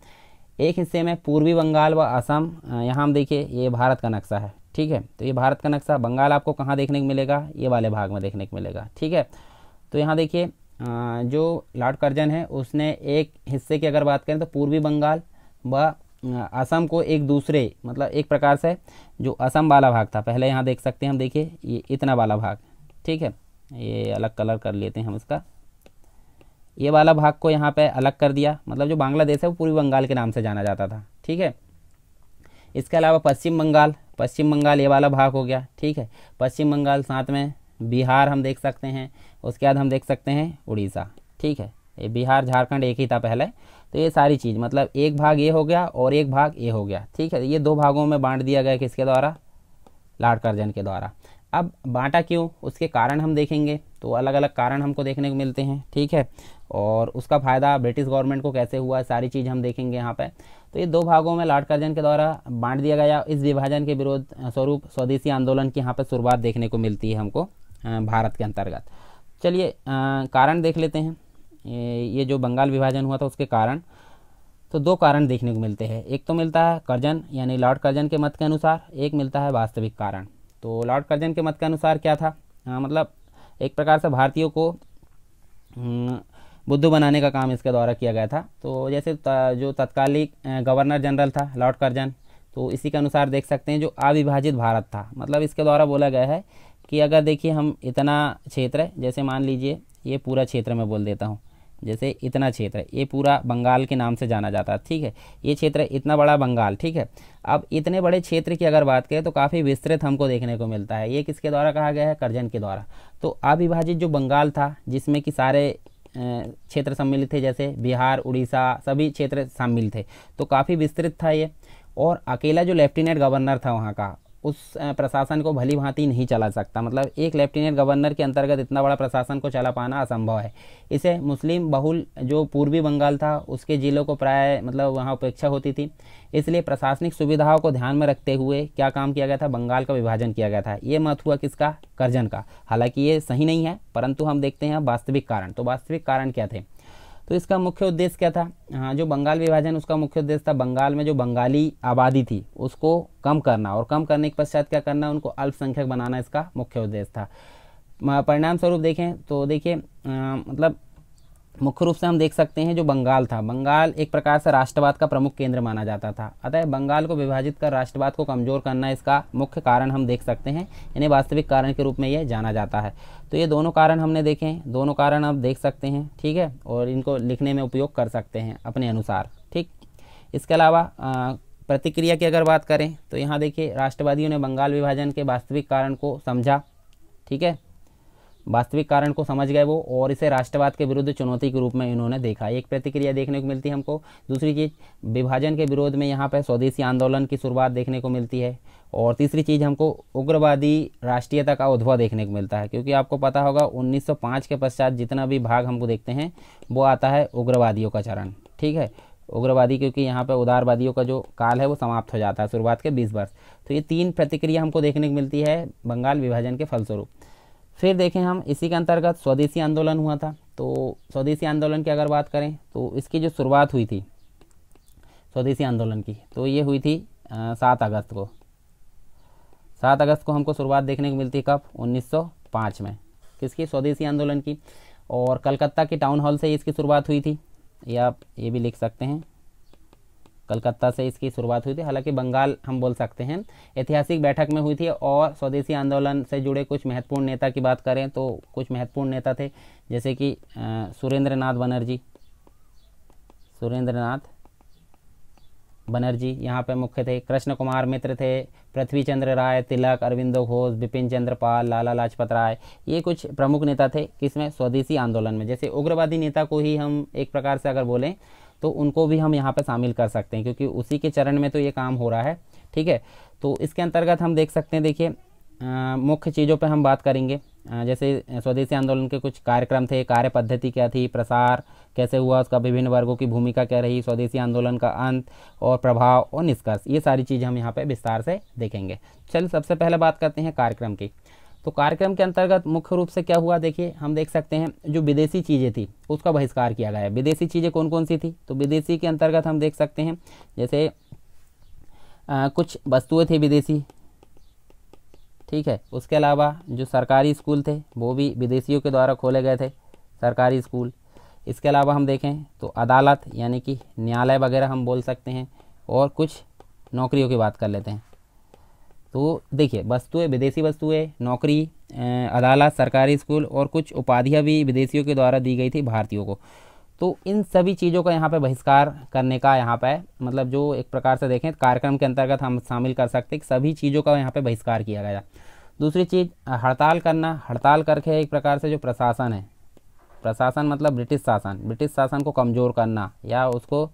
एक हिस्से में पूर्वी बंगाल व असम यहाँ हम देखिए ये भारत का नक्शा है ठीक है तो ये भारत का नक्शा बंगाल आपको कहाँ देखने को मिलेगा ये वाले भाग में देखने को मिलेगा ठीक है तो यहाँ देखिए जो लॉर्ड कर्जन है उसने एक हिस्से की अगर बात करें तो पूर्वी बंगाल व असम को एक दूसरे मतलब एक प्रकार से जो असम वाला भाग था पहले यहाँ देख सकते हैं हम देखिए ये इतना वाला भाग ठीक है ये अलग कलर कर लेते हैं हम इसका ये वाला भाग को यहाँ पे अलग कर दिया मतलब जो बांग्लादेश है वो पूर्वी बंगाल के नाम से जाना जाता था ठीक है इसके अलावा पश्चिम बंगाल पश्चिम बंगाल ये वाला भाग हो गया ठीक है पश्चिम बंगाल साथ में बिहार हम देख सकते हैं उसके बाद हम देख सकते हैं उड़ीसा ठीक है ये बिहार झारखंड एक ही था पहले तो ये सारी चीज़ मतलब एक भाग ये हो गया और एक भाग ये हो गया ठीक है ये दो भागों में बांट दिया गया किसके द्वारा लाड कर्जन के द्वारा अब बांटा क्यों उसके कारण हम देखेंगे तो अलग अलग कारण हमको देखने को मिलते हैं ठीक है और उसका फ़ायदा ब्रिटिश गवर्नमेंट को कैसे हुआ सारी चीज़ हम देखेंगे यहाँ पर तो ये दो भागों में लाड कर्जन के द्वारा बांट दिया गया इस विभाजन के विरोध स्वरूप स्वदेशी आंदोलन की यहाँ पर शुरुआत देखने को मिलती है हमको भारत के अंतर्गत चलिए कारण देख लेते हैं ये जो बंगाल विभाजन हुआ था उसके कारण तो दो कारण देखने को मिलते हैं एक तो मिलता है कर्जन यानी लॉर्ड कर्जन के मत के अनुसार एक मिलता है वास्तविक कारण तो लॉर्ड कर्जन के मत के अनुसार क्या था आ, हाँ, मतलब एक प्रकार से भारतीयों को हम्म, बुद्ध बनाने का काम इसके द्वारा किया गया था तो जैसे जो तत्कालिक गवर्नर जनरल था लॉर्ड कर्जन तो इसी के अनुसार देख सकते हैं जो अविभाजित भारत था मतलब इसके द्वारा बोला गया है कि अगर देखिए हम इतना क्षेत्र जैसे मान लीजिए ये पूरा क्षेत्र मैं बोल देता हूँ जैसे इतना क्षेत्र ये पूरा बंगाल के नाम से जाना जाता है ठीक है ये क्षेत्र इतना बड़ा बंगाल ठीक है अब इतने बड़े क्षेत्र की अगर बात करें तो काफ़ी विस्तृत हमको देखने को मिलता है ये किसके द्वारा कहा गया है करजन के द्वारा तो अविभाजित जो बंगाल था जिसमें कि सारे क्षेत्र सम्मिलित थे जैसे बिहार उड़ीसा सभी क्षेत्र शामिल थे तो काफ़ी विस्तृत था ये और अकेला जो लेफ्टिनेंट गवर्नर था वहाँ का उस प्रशासन को भली भांति नहीं चला सकता मतलब एक लेफ्टिनेंट गवर्नर के अंतर्गत इतना बड़ा प्रशासन को चला पाना असंभव है इसे मुस्लिम बहुल जो पूर्वी बंगाल था उसके ज़िलों को प्राय मतलब वहाँ उपेक्षा होती थी इसलिए प्रशासनिक सुविधाओं को ध्यान में रखते हुए क्या काम किया गया था बंगाल का विभाजन किया गया था ये मत हुआ किसका करजन का हालांकि ये सही नहीं है परंतु हम देखते हैं वास्तविक कारण तो वास्तविक कारण क्या थे तो इसका मुख्य उद्देश्य क्या था हाँ जो बंगाल विभाजन उसका मुख्य उद्देश्य था बंगाल में जो बंगाली आबादी थी उसको कम करना और कम करने के पश्चात क्या करना उनको अल्पसंख्यक बनाना इसका मुख्य उद्देश्य था परिणाम स्वरूप देखें तो देखिए मतलब मुख्य रूप से हम देख सकते हैं जो बंगाल था बंगाल एक प्रकार से राष्ट्रवाद का प्रमुख केंद्र माना जाता था अतः बंगाल को विभाजित कर राष्ट्रवाद को कमज़ोर करना इसका मुख्य कारण हम देख सकते हैं इन्हें वास्तविक कारण के रूप में यह जाना जाता है तो ये दोनों कारण हमने देखे हैं दोनों कारण आप देख सकते हैं ठीक है और इनको लिखने में उपयोग कर सकते हैं अपने अनुसार ठीक इसके अलावा प्रतिक्रिया की अगर बात करें तो यहाँ देखिए राष्ट्रवादियों ने बंगाल विभाजन के वास्तविक कारण को समझा ठीक है वास्तविक कारण को समझ गए वो और इसे राष्ट्रवाद के विरुद्ध चुनौती के रूप में इन्होंने देखा एक प्रतिक्रिया देखने को मिलती है हमको दूसरी चीज़ विभाजन के विरोध में यहाँ पर स्वदेशी आंदोलन की शुरुआत देखने को मिलती है और तीसरी चीज़ हमको उग्रवादी राष्ट्रीयता का उद्भव देखने को मिलता है क्योंकि आपको पता होगा 1905 के पश्चात जितना भी भाग हमको देखते हैं वो आता है उग्रवादियों का चरण ठीक है उग्रवादी क्योंकि यहाँ पर उदारवादियों का जो काल है वो समाप्त हो जाता है शुरुआत के बीस वर्ष तो ये तीन प्रतिक्रिया हमको देखने को मिलती है बंगाल विभाजन के फलस्वरूप फिर देखें हम इसी के अंतर्गत स्वदेशी आंदोलन हुआ था तो स्वदेशी आंदोलन की अगर बात करें तो इसकी जो शुरुआत हुई थी स्वदेशी आंदोलन की तो ये हुई थी सात अगस्त को सात अगस्त को हमको शुरुआत देखने को मिलती कब 1905 में किसकी स्वदेशी आंदोलन की और कलकत्ता के टाउन हॉल से इसकी शुरुआत हुई थी ये आप ये भी लिख सकते हैं कलकत्ता से इसकी शुरुआत हुई थी हालांकि बंगाल हम बोल सकते हैं ऐतिहासिक बैठक में हुई थी और स्वदेशी आंदोलन से जुड़े कुछ महत्वपूर्ण नेता की बात करें तो कुछ महत्वपूर्ण नेता थे जैसे कि सुरेंद्र नाथ बनर्जी सुरेंद्र नाथ बनर्जी यहाँ पे मुख्य थे कृष्ण कुमार मित्र थे पृथ्वी चंद्र राय तिलक अरविंद घोष बिपिन चंद्र पाल लाला लाजपत राय ये कुछ प्रमुख नेता थे किसमें स्वदेशी आंदोलन में जैसे उग्रवादी नेता को ही हम एक प्रकार से अगर बोलें तो उनको भी हम यहाँ पर शामिल कर सकते हैं क्योंकि उसी के चरण में तो ये काम हो रहा है ठीक है तो इसके अंतर्गत हम देख सकते हैं देखिए मुख्य चीज़ों पर हम बात करेंगे जैसे स्वदेशी आंदोलन के कुछ कार्यक्रम थे कार्य पद्धति क्या थी प्रसार कैसे हुआ उसका विभिन्न वर्गों की भूमिका क्या रही स्वदेशी आंदोलन का अंत और प्रभाव और निष्कर्ष ये सारी चीज़ हम यहाँ पे विस्तार से देखेंगे चलिए सबसे पहले बात करते हैं कार्यक्रम की तो कार्यक्रम के अंतर्गत मुख्य रूप से क्या हुआ देखिए हम देख सकते हैं जो विदेशी चीज़ें थी उसका बहिष्कार किया गया है विदेशी चीज़ें कौन कौन सी थी तो विदेशी के अंतर्गत हम देख सकते हैं जैसे आ, कुछ वस्तुएँ थी विदेशी ठीक है उसके अलावा जो सरकारी स्कूल थे वो भी विदेशियों के द्वारा खोले गए थे सरकारी स्कूल इसके अलावा हम देखें तो अदालत यानी कि न्यायालय वगैरह हम बोल सकते हैं और कुछ नौकरियों की बात कर लेते हैं तो देखिए वस्तुएँ विदेशी वस्तुएँ नौकरी अदालत सरकारी स्कूल और कुछ उपाधियाँ भी विदेशियों के द्वारा दी गई थी भारतीयों को तो इन सभी चीज़ों का यहाँ पर बहिष्कार करने का यहाँ पर मतलब जो एक प्रकार से देखें कार्यक्रम के अंतर्गत हम शामिल कर सकते हैं सभी चीज़ों का यहाँ पर बहिष्कार किया गया दूसरी चीज़ हड़ताल करना हड़ताल करके एक प्रकार से जो प्रशासन है प्रशासन मतलब ब्रिटिश शासन ब्रिटिश शासन को कमज़ोर करना या उसको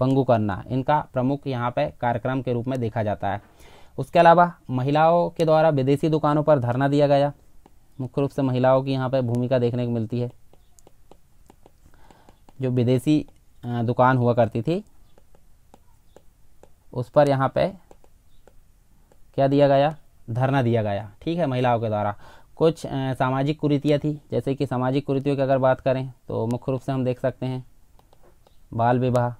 पंगू करना इनका प्रमुख यहाँ पर कार्यक्रम के रूप में देखा जाता है उसके अलावा महिलाओं के द्वारा विदेशी दुकानों पर धरना दिया गया मुख्य रूप से महिलाओं की यहाँ पर भूमिका देखने को मिलती है जो विदेशी दुकान हुआ करती थी उस पर यहाँ पे क्या दिया गया धरना दिया गया ठीक है महिलाओं के द्वारा कुछ सामाजिक कुरीतियाँ थी जैसे कि सामाजिक कुरीतियों की अगर बात करें तो मुख्य रूप से हम देख सकते हैं बाल विवाह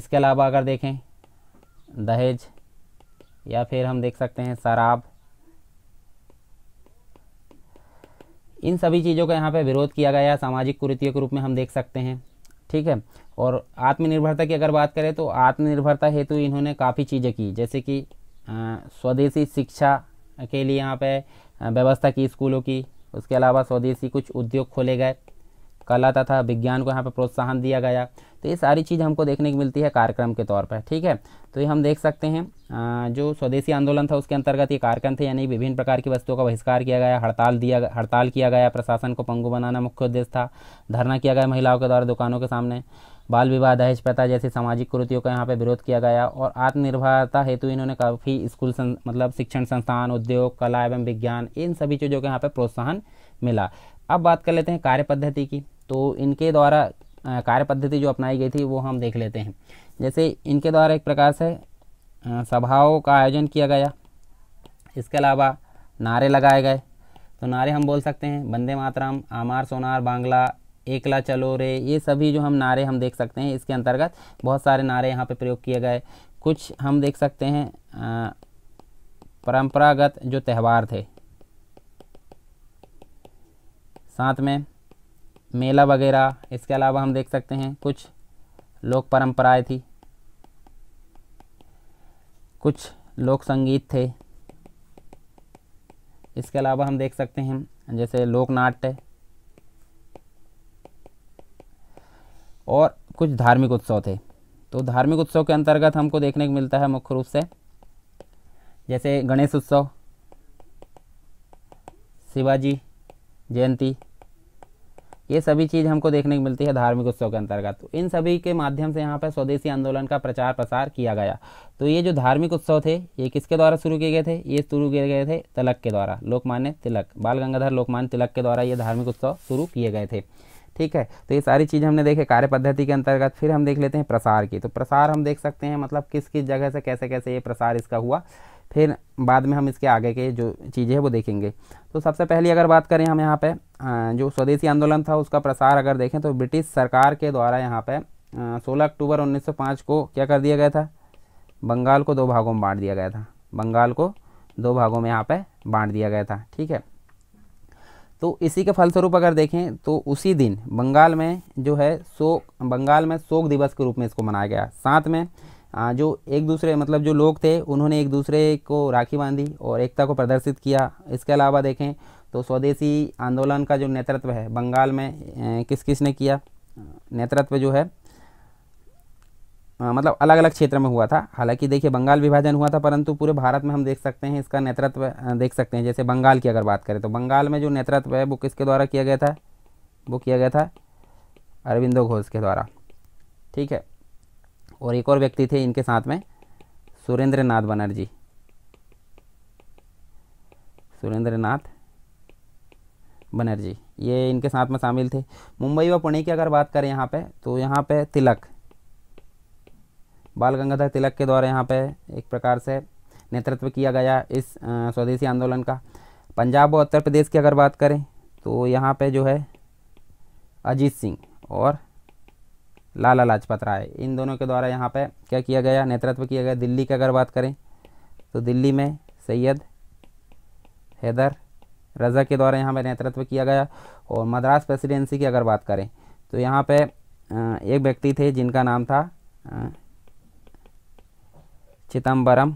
इसके अलावा अगर देखें दहेज या फिर हम देख सकते हैं शराब इन सभी चीज़ों का यहाँ पे विरोध किया गया सामाजिक कुरीतियों के रूप में हम देख सकते हैं ठीक है और आत्मनिर्भरता की अगर बात करें तो आत्मनिर्भरता हेतु इन्होंने काफ़ी चीज़ें की जैसे कि स्वदेशी शिक्षा के लिए यहाँ पे व्यवस्था की स्कूलों की उसके अलावा स्वदेशी कुछ उद्योग खोले गए कहलाता था विज्ञान को यहाँ पर प्रोत्साहन दिया गया तो ये सारी चीज़ हमको देखने की मिलती है कार्यक्रम के तौर पर ठीक है तो ये हम देख सकते हैं जो स्वदेशी आंदोलन था उसके अंतर्गत ये कार्यक्रम थे यानी विभिन्न प्रकार की वस्तुओं का बहिष्कार किया गया हड़ताल दिया हड़ताल किया गया प्रशासन को पंगु बनाना मुख्य उद्देश्य था धरना किया गया महिलाओं के द्वारा दुकानों के सामने बाल विवाह दहेज प्रथा जैसी सामाजिक कृतियों का यहाँ पर विरोध किया गया और आत्मनिर्भरता हेतु इन्होंने काफ़ी स्कूल मतलब शिक्षण संस्थान उद्योग कला एवं विज्ञान इन सभी चीज़ों का यहाँ पर प्रोत्साहन मिला अब बात कर लेते हैं कार्य पद्धति की तो इनके द्वारा कार्य पद्धति जो अपनाई गई थी वो हम देख लेते हैं जैसे इनके द्वारा एक प्रकार से सभाओं का आयोजन किया गया इसके अलावा नारे लगाए गए तो नारे हम बोल सकते हैं वंदे मातरम आमार सोनार बांग्ला एकला चलो रे ये सभी जो हम नारे हम देख सकते हैं इसके अंतर्गत बहुत सारे नारे यहाँ पे प्रयोग किए गए कुछ हम देख सकते हैं परंपरागत जो त्यौहार थे साथ में मेला वगैरह इसके अलावा हम देख सकते हैं कुछ लोक परंपराएं थी कुछ लोक संगीत थे इसके अलावा हम देख सकते हैं जैसे लोक नाट्य और कुछ धार्मिक उत्सव थे तो धार्मिक उत्सव के अंतर्गत हमको देखने को मिलता है मुख्य रूप से जैसे गणेश उत्सव शिवाजी जयंती ये सभी चीज़ हमको देखने को मिलती है धार्मिक उत्सव के अंतर्गत तो इन सभी के माध्यम से यहाँ पर स्वदेशी आंदोलन का प्रचार प्रसार किया गया तो ये जो धार्मिक उत्सव थे ये किसके द्वारा शुरू किए गए थे ये शुरू किए गए थे तिलक के द्वारा लोकमान्य तिलक बाल गंगाधर लोकमान्य तिलक के द्वारा ये धार्मिक उत्सव शुरू किए गए थे ठीक है तो ये सारी चीज़ हमने देखे कार्य पद्धति के अंतर्गत फिर हम देख लेते हैं प्रसार की तो प्रसार हम देख सकते हैं मतलब किस किस जगह से कैसे कैसे ये प्रसार इसका हुआ फिर बाद में हम इसके आगे के जो चीज़ें हैं वो देखेंगे तो सबसे पहली अगर बात करें हम यहाँ पे जो स्वदेशी आंदोलन था उसका प्रसार अगर देखें तो ब्रिटिश सरकार के द्वारा यहाँ पे 16 अक्टूबर 1905 को क्या कर दिया गया था बंगाल को दो भागों में बांट दिया गया था बंगाल को दो भागों में यहाँ पर बांट दिया गया था ठीक है तो इसी के फलस्वरूप अगर देखें तो उसी दिन बंगाल में जो है शोक बंगाल में शोक दिवस के रूप में इसको मनाया गया साथ में जो एक दूसरे मतलब जो लोग थे उन्होंने एक दूसरे को राखी बांधी और एकता को प्रदर्शित किया इसके अलावा देखें तो स्वदेशी आंदोलन का जो नेतृत्व है बंगाल में किस किस ने किया नेतृत्व जो है मतलब अलग अलग क्षेत्र में हुआ था हालांकि देखिए बंगाल विभाजन हुआ था परंतु पूरे भारत में हम देख सकते हैं इसका नेतृत्व देख सकते हैं जैसे बंगाल की अगर बात करें तो बंगाल में जो नेतृत्व है वो किसके द्वारा किया गया था वो किया गया था अरविंदो घोष के द्वारा ठीक है और एक और व्यक्ति थे इनके साथ में सुरेंद्र नाथ बनर्जी सुरेंद्र नाथ बनर्जी ये इनके साथ में शामिल थे मुंबई व पुणे की अगर बात करें यहाँ पे तो यहाँ पे तिलक बाल गंगाधर तिलक के द्वारा यहाँ पे एक प्रकार से नेतृत्व किया गया इस स्वदेशी आंदोलन का पंजाब और उत्तर प्रदेश की अगर बात करें तो यहाँ पे जो है अजीत सिंह और लाला लाजपत राय इन दोनों के द्वारा यहाँ पे क्या किया गया नेतृत्व किया गया दिल्ली की अगर बात करें तो दिल्ली में सैयद हैदर रज़ा के द्वारा यहाँ पे नेतृत्व किया गया और मद्रास प्रेसिडेंसी की अगर बात करें तो यहाँ पे एक व्यक्ति थे जिनका नाम था चिदम्बरम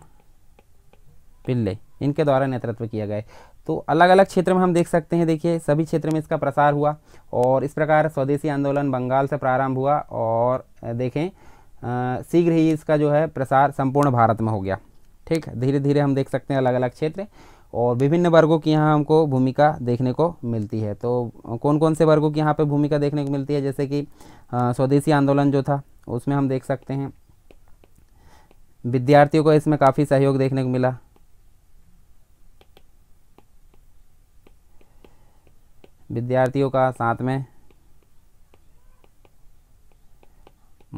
पिल्ले इनके द्वारा नेतृत्व किया गया तो अलग अलग क्षेत्र में हम देख सकते हैं देखिए सभी क्षेत्र में इसका प्रसार हुआ और इस प्रकार स्वदेशी आंदोलन बंगाल से प्रारंभ हुआ और देखें शीघ्र ही इसका जो है प्रसार संपूर्ण भारत में हो गया ठीक धीरे धीरे हम देख सकते हैं अलग अलग क्षेत्र और विभिन्न वर्गों की यहाँ हमको भूमिका देखने को मिलती है तो कौन कौन से वर्गों की यहाँ पर भूमिका देखने को मिलती है जैसे कि स्वदेशी आंदोलन जो था उसमें हम देख सकते हैं विद्यार्थियों को इसमें काफ़ी सहयोग देखने को मिला विद्यार्थियों का साथ में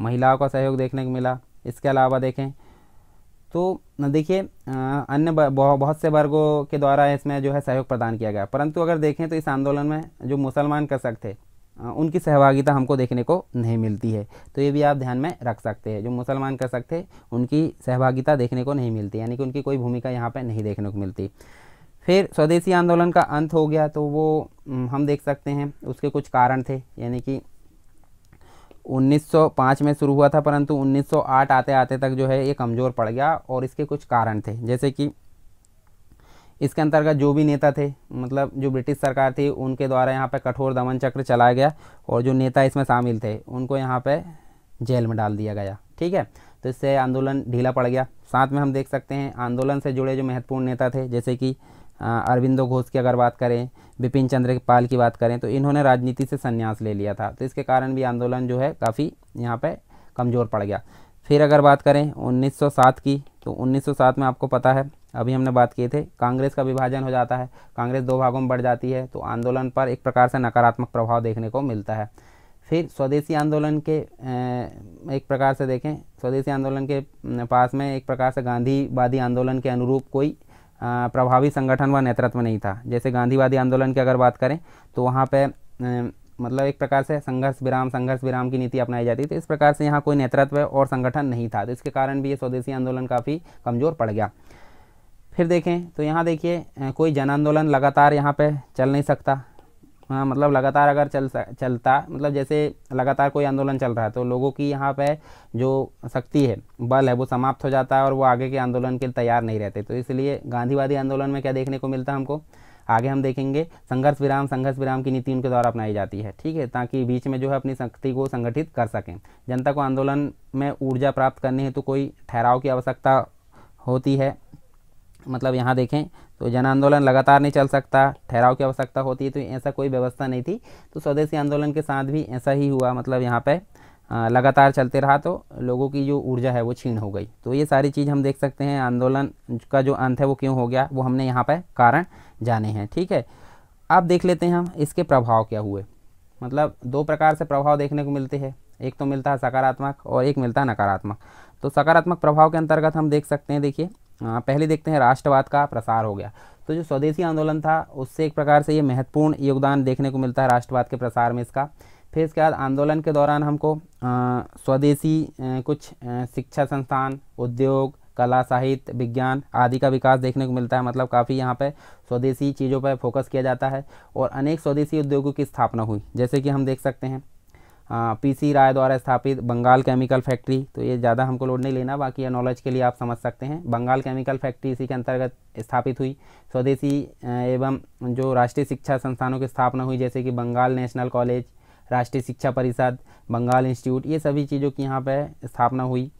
महिलाओं का सहयोग देखने को मिला इसके अलावा देखें तो देखिए अन्य बहुत से वर्गों के द्वारा इसमें जो है सहयोग प्रदान किया गया परंतु अगर देखें तो इस आंदोलन में जो मुसलमान कृषक थे उनकी सहभागिता हमको देखने को नहीं मिलती है तो ये भी आप ध्यान में रख सकते हैं जो मुसलमान कृषक थे उनकी सहभागिता देखने को नहीं मिलती यानी कि उनकी कोई भूमिका यहाँ पर नहीं देखने को मिलती फिर स्वदेशी आंदोलन का अंत हो गया तो वो हम देख सकते हैं उसके कुछ कारण थे यानी कि 1905 में शुरू हुआ था परंतु 1908 आते आते तक जो है ये कमज़ोर पड़ गया और इसके कुछ कारण थे जैसे कि इसके अंतर्गत जो भी नेता थे मतलब जो ब्रिटिश सरकार थी उनके द्वारा यहाँ पर कठोर दमन चक्र चलाया गया और जो नेता इसमें शामिल थे उनको यहाँ पर जेल में डाल दिया गया ठीक है तो इससे आंदोलन ढीला पड़ गया साथ में हम देख सकते हैं आंदोलन से जुड़े जो महत्वपूर्ण नेता थे जैसे कि अरविंदो घोष की अगर बात करें बिपिन चंद्र पाल की बात करें तो इन्होंने राजनीति से संन्यास ले लिया था तो इसके कारण भी आंदोलन जो है काफ़ी यहाँ पर कमज़ोर पड़ गया फिर अगर बात करें 1907 की तो 1907 में आपको पता है अभी हमने बात किए थे कांग्रेस का विभाजन हो जाता है कांग्रेस दो भागों में बढ़ जाती है तो आंदोलन पर एक प्रकार से नकारात्मक प्रभाव देखने को मिलता है फिर स्वदेशी आंदोलन के एक प्रकार से देखें स्वदेशी आंदोलन के पास में एक प्रकार से गांधीवादी आंदोलन के अनुरूप कोई प्रभावी संगठन व नेतृत्व नहीं था जैसे गांधीवादी आंदोलन की अगर बात करें तो वहाँ पर मतलब एक प्रकार से संघर्ष विराम संघर्ष विराम की नीति अपनाई जाती थी इस प्रकार से यहाँ कोई नेतृत्व और संगठन नहीं था तो इसके कारण भी ये स्वदेशी आंदोलन काफ़ी कमज़ोर पड़ गया फिर देखें तो यहाँ देखिए कोई जन आंदोलन लगातार यहाँ पे चल नहीं सकता हाँ मतलब लगातार अगर चल चलता मतलब जैसे लगातार कोई आंदोलन चल रहा है तो लोगों की यहाँ पे जो शक्ति है बल है वो समाप्त हो जाता है और वो आगे के आंदोलन के लिए तैयार नहीं रहते तो इसलिए गांधीवादी आंदोलन में क्या देखने को मिलता है हमको आगे हम देखेंगे संघर्ष विराम संघर्ष विराम की नीति उनके द्वारा अपनाई जाती है ठीक है ताकि बीच में जो है अपनी शक्ति को संगठित कर सकें जनता को आंदोलन में ऊर्जा प्राप्त करने हेतु तो कोई ठहराव की आवश्यकता होती है मतलब यहाँ देखें तो जन आंदोलन लगातार नहीं चल सकता ठहराव की आवश्यकता होती है तो ऐसा कोई व्यवस्था नहीं थी तो स्वदेशी आंदोलन के साथ भी ऐसा ही हुआ मतलब यहाँ पर लगातार चलते रहा तो लोगों की जो ऊर्जा है वो छीन हो गई तो ये सारी चीज़ हम देख सकते हैं आंदोलन का जो अंत है वो क्यों हो गया वो हमने यहाँ पर कारण जाने हैं ठीक है अब देख लेते हैं हम इसके प्रभाव क्या हुए मतलब दो प्रकार से प्रभाव देखने को मिलते हैं एक तो मिलता है सकारात्मक और एक मिलता है नकारात्मक तो सकारात्मक प्रभाव के अंतर्गत हम देख सकते हैं देखिए हाँ, पहले देखते हैं राष्ट्रवाद का प्रसार हो गया तो जो स्वदेशी आंदोलन था उससे एक प्रकार से ये महत्वपूर्ण योगदान देखने को मिलता है राष्ट्रवाद के प्रसार में इसका फिर इसके बाद आंदोलन के दौरान हमको स्वदेशी कुछ शिक्षा संस्थान उद्योग कला साहित्य विज्ञान आदि का विकास देखने को मिलता है मतलब काफ़ी यहाँ पे स्वदेशी चीज़ों पर फोकस किया जाता है और अनेक स्वदेशी उद्योगों की स्थापना हुई जैसे कि हम देख सकते हैं पीसी राय द्वारा स्थापित बंगाल केमिकल फैक्ट्री तो ये ज़्यादा हमको लोड नहीं लेना बाकी नॉलेज के लिए आप समझ सकते हैं बंगाल केमिकल फैक्ट्री इसी के अंतर्गत स्थापित हुई स्वदेशी एवं जो राष्ट्रीय शिक्षा संस्थानों की स्थापना हुई जैसे कि बंगाल नेशनल कॉलेज राष्ट्रीय शिक्षा परिषद बंगाल इंस्टीट्यूट ये सभी चीज़ों की यहाँ पर स्थापना हुई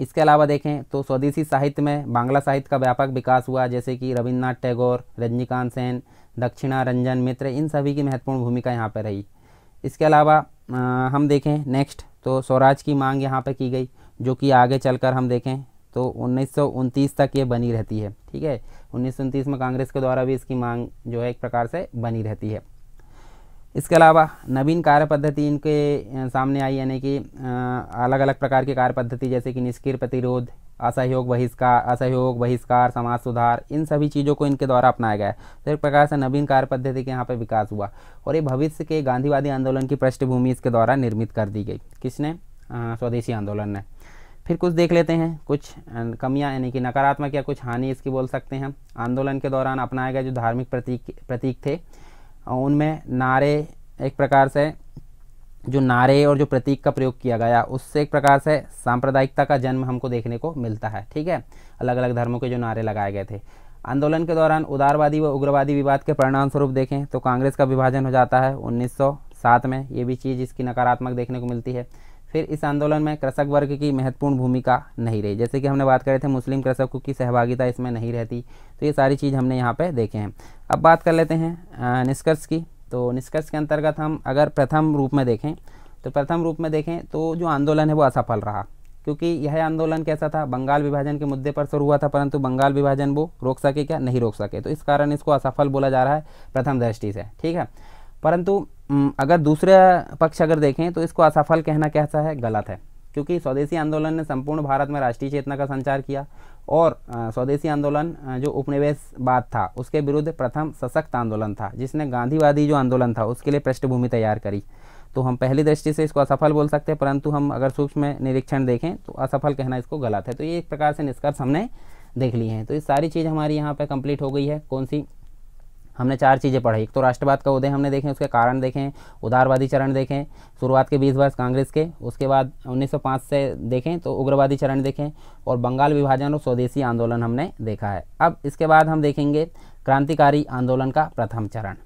इसके अलावा देखें तो स्वदेशी साहित्य में बांग्ला साहित्य का व्यापक विकास हुआ जैसे कि रविन्द्रनाथ टैगोर रजनीकांत सेन दक्षिणा रंजन मित्र इन सभी की महत्वपूर्ण भूमिका यहाँ पर रही इसके अलावा हम देखें नेक्स्ट तो स्वराज की मांग यहाँ पर की गई जो कि आगे चलकर हम देखें तो उन्नीस तक ये बनी रहती है ठीक है उन्नीस में कांग्रेस के द्वारा भी इसकी मांग जो है एक प्रकार से बनी रहती है इसके अलावा नवीन कार्य पद्धति इनके सामने आई यानी कि अलग अलग प्रकार की कार्य पद्धति जैसे कि निष्क्रिय प्रतिरोध असहयोग बहिष्कार असहयोग बहिष्कार समाज सुधार इन सभी चीज़ों को इनके द्वारा अपनाया गया है तो एक प्रकार से नवीन कार्य पद्धति के यहाँ पर विकास हुआ और ये भविष्य के गांधीवादी आंदोलन की पृष्ठभूमि इसके द्वारा निर्मित कर दी गई किसने स्वदेशी आंदोलन ने फिर कुछ देख लेते हैं कुछ कमियां यानी कि नकारात्मक या कुछ हानि इसकी बोल सकते हैं आंदोलन के दौरान अपनाए गए जो धार्मिक प्रतीक प्रतीक थे उनमें नारे एक प्रकार से जो नारे और जो प्रतीक का प्रयोग किया गया उससे एक प्रकार से सांप्रदायिकता का जन्म हमको देखने को मिलता है ठीक है अलग अलग धर्मों के जो नारे लगाए गए थे आंदोलन के दौरान उदारवादी व उग्रवादी विवाद के परिणाम स्वरूप देखें तो कांग्रेस का विभाजन हो जाता है 1907 में ये भी चीज़ इसकी नकारात्मक देखने को मिलती है फिर इस आंदोलन में कृषक वर्ग की महत्वपूर्ण भूमिका नहीं रही जैसे कि हमने बात करे थे मुस्लिम कृषकों की सहभागिता इसमें नहीं रहती तो ये सारी चीज़ हमने यहाँ पर देखे हैं अब बात कर लेते हैं निष्कर्ष की तो निष्कर्ष के अंतर्गत हम अगर प्रथम रूप में देखें तो प्रथम रूप में देखें तो जो आंदोलन है वो असफल रहा क्योंकि यह आंदोलन कैसा था बंगाल विभाजन के मुद्दे पर शुरू हुआ था परंतु बंगाल विभाजन वो रोक सके क्या नहीं रोक सके तो इस कारण इसको असफल बोला जा रहा है प्रथम दृष्टि से ठीक है परंतु अगर दूसरे पक्ष अगर देखें तो इसको असफल कहना कैसा है गलत है क्योंकि स्वदेशी आंदोलन ने संपूर्ण भारत में राष्ट्रीय चेतना का संचार किया और स्वदेशी आंदोलन जो उपनिवेशवाद था उसके विरुद्ध प्रथम सशक्त आंदोलन था जिसने गांधीवादी जो आंदोलन था उसके लिए पृष्ठभूमि तैयार करी तो हम पहली दृष्टि से इसको असफल बोल सकते हैं परंतु हम अगर सूक्ष्म निरीक्षण देखें तो असफल कहना इसको गलत है तो ये एक प्रकार से निष्कर्ष हमने देख लिए हैं तो ये सारी चीज़ हमारी यहाँ पर कंप्लीट हो गई है कौन सी हमने चार चीज़ें पढ़ाई एक तो राष्ट्रवाद का उदय हमने देखें उसके कारण देखें उदारवादी चरण देखें शुरुआत के बीस वर्ष कांग्रेस के उसके बाद 1905 से देखें तो उग्रवादी चरण देखें और बंगाल विभाजन और स्वदेशी आंदोलन हमने देखा है अब इसके बाद हम देखेंगे क्रांतिकारी आंदोलन का प्रथम चरण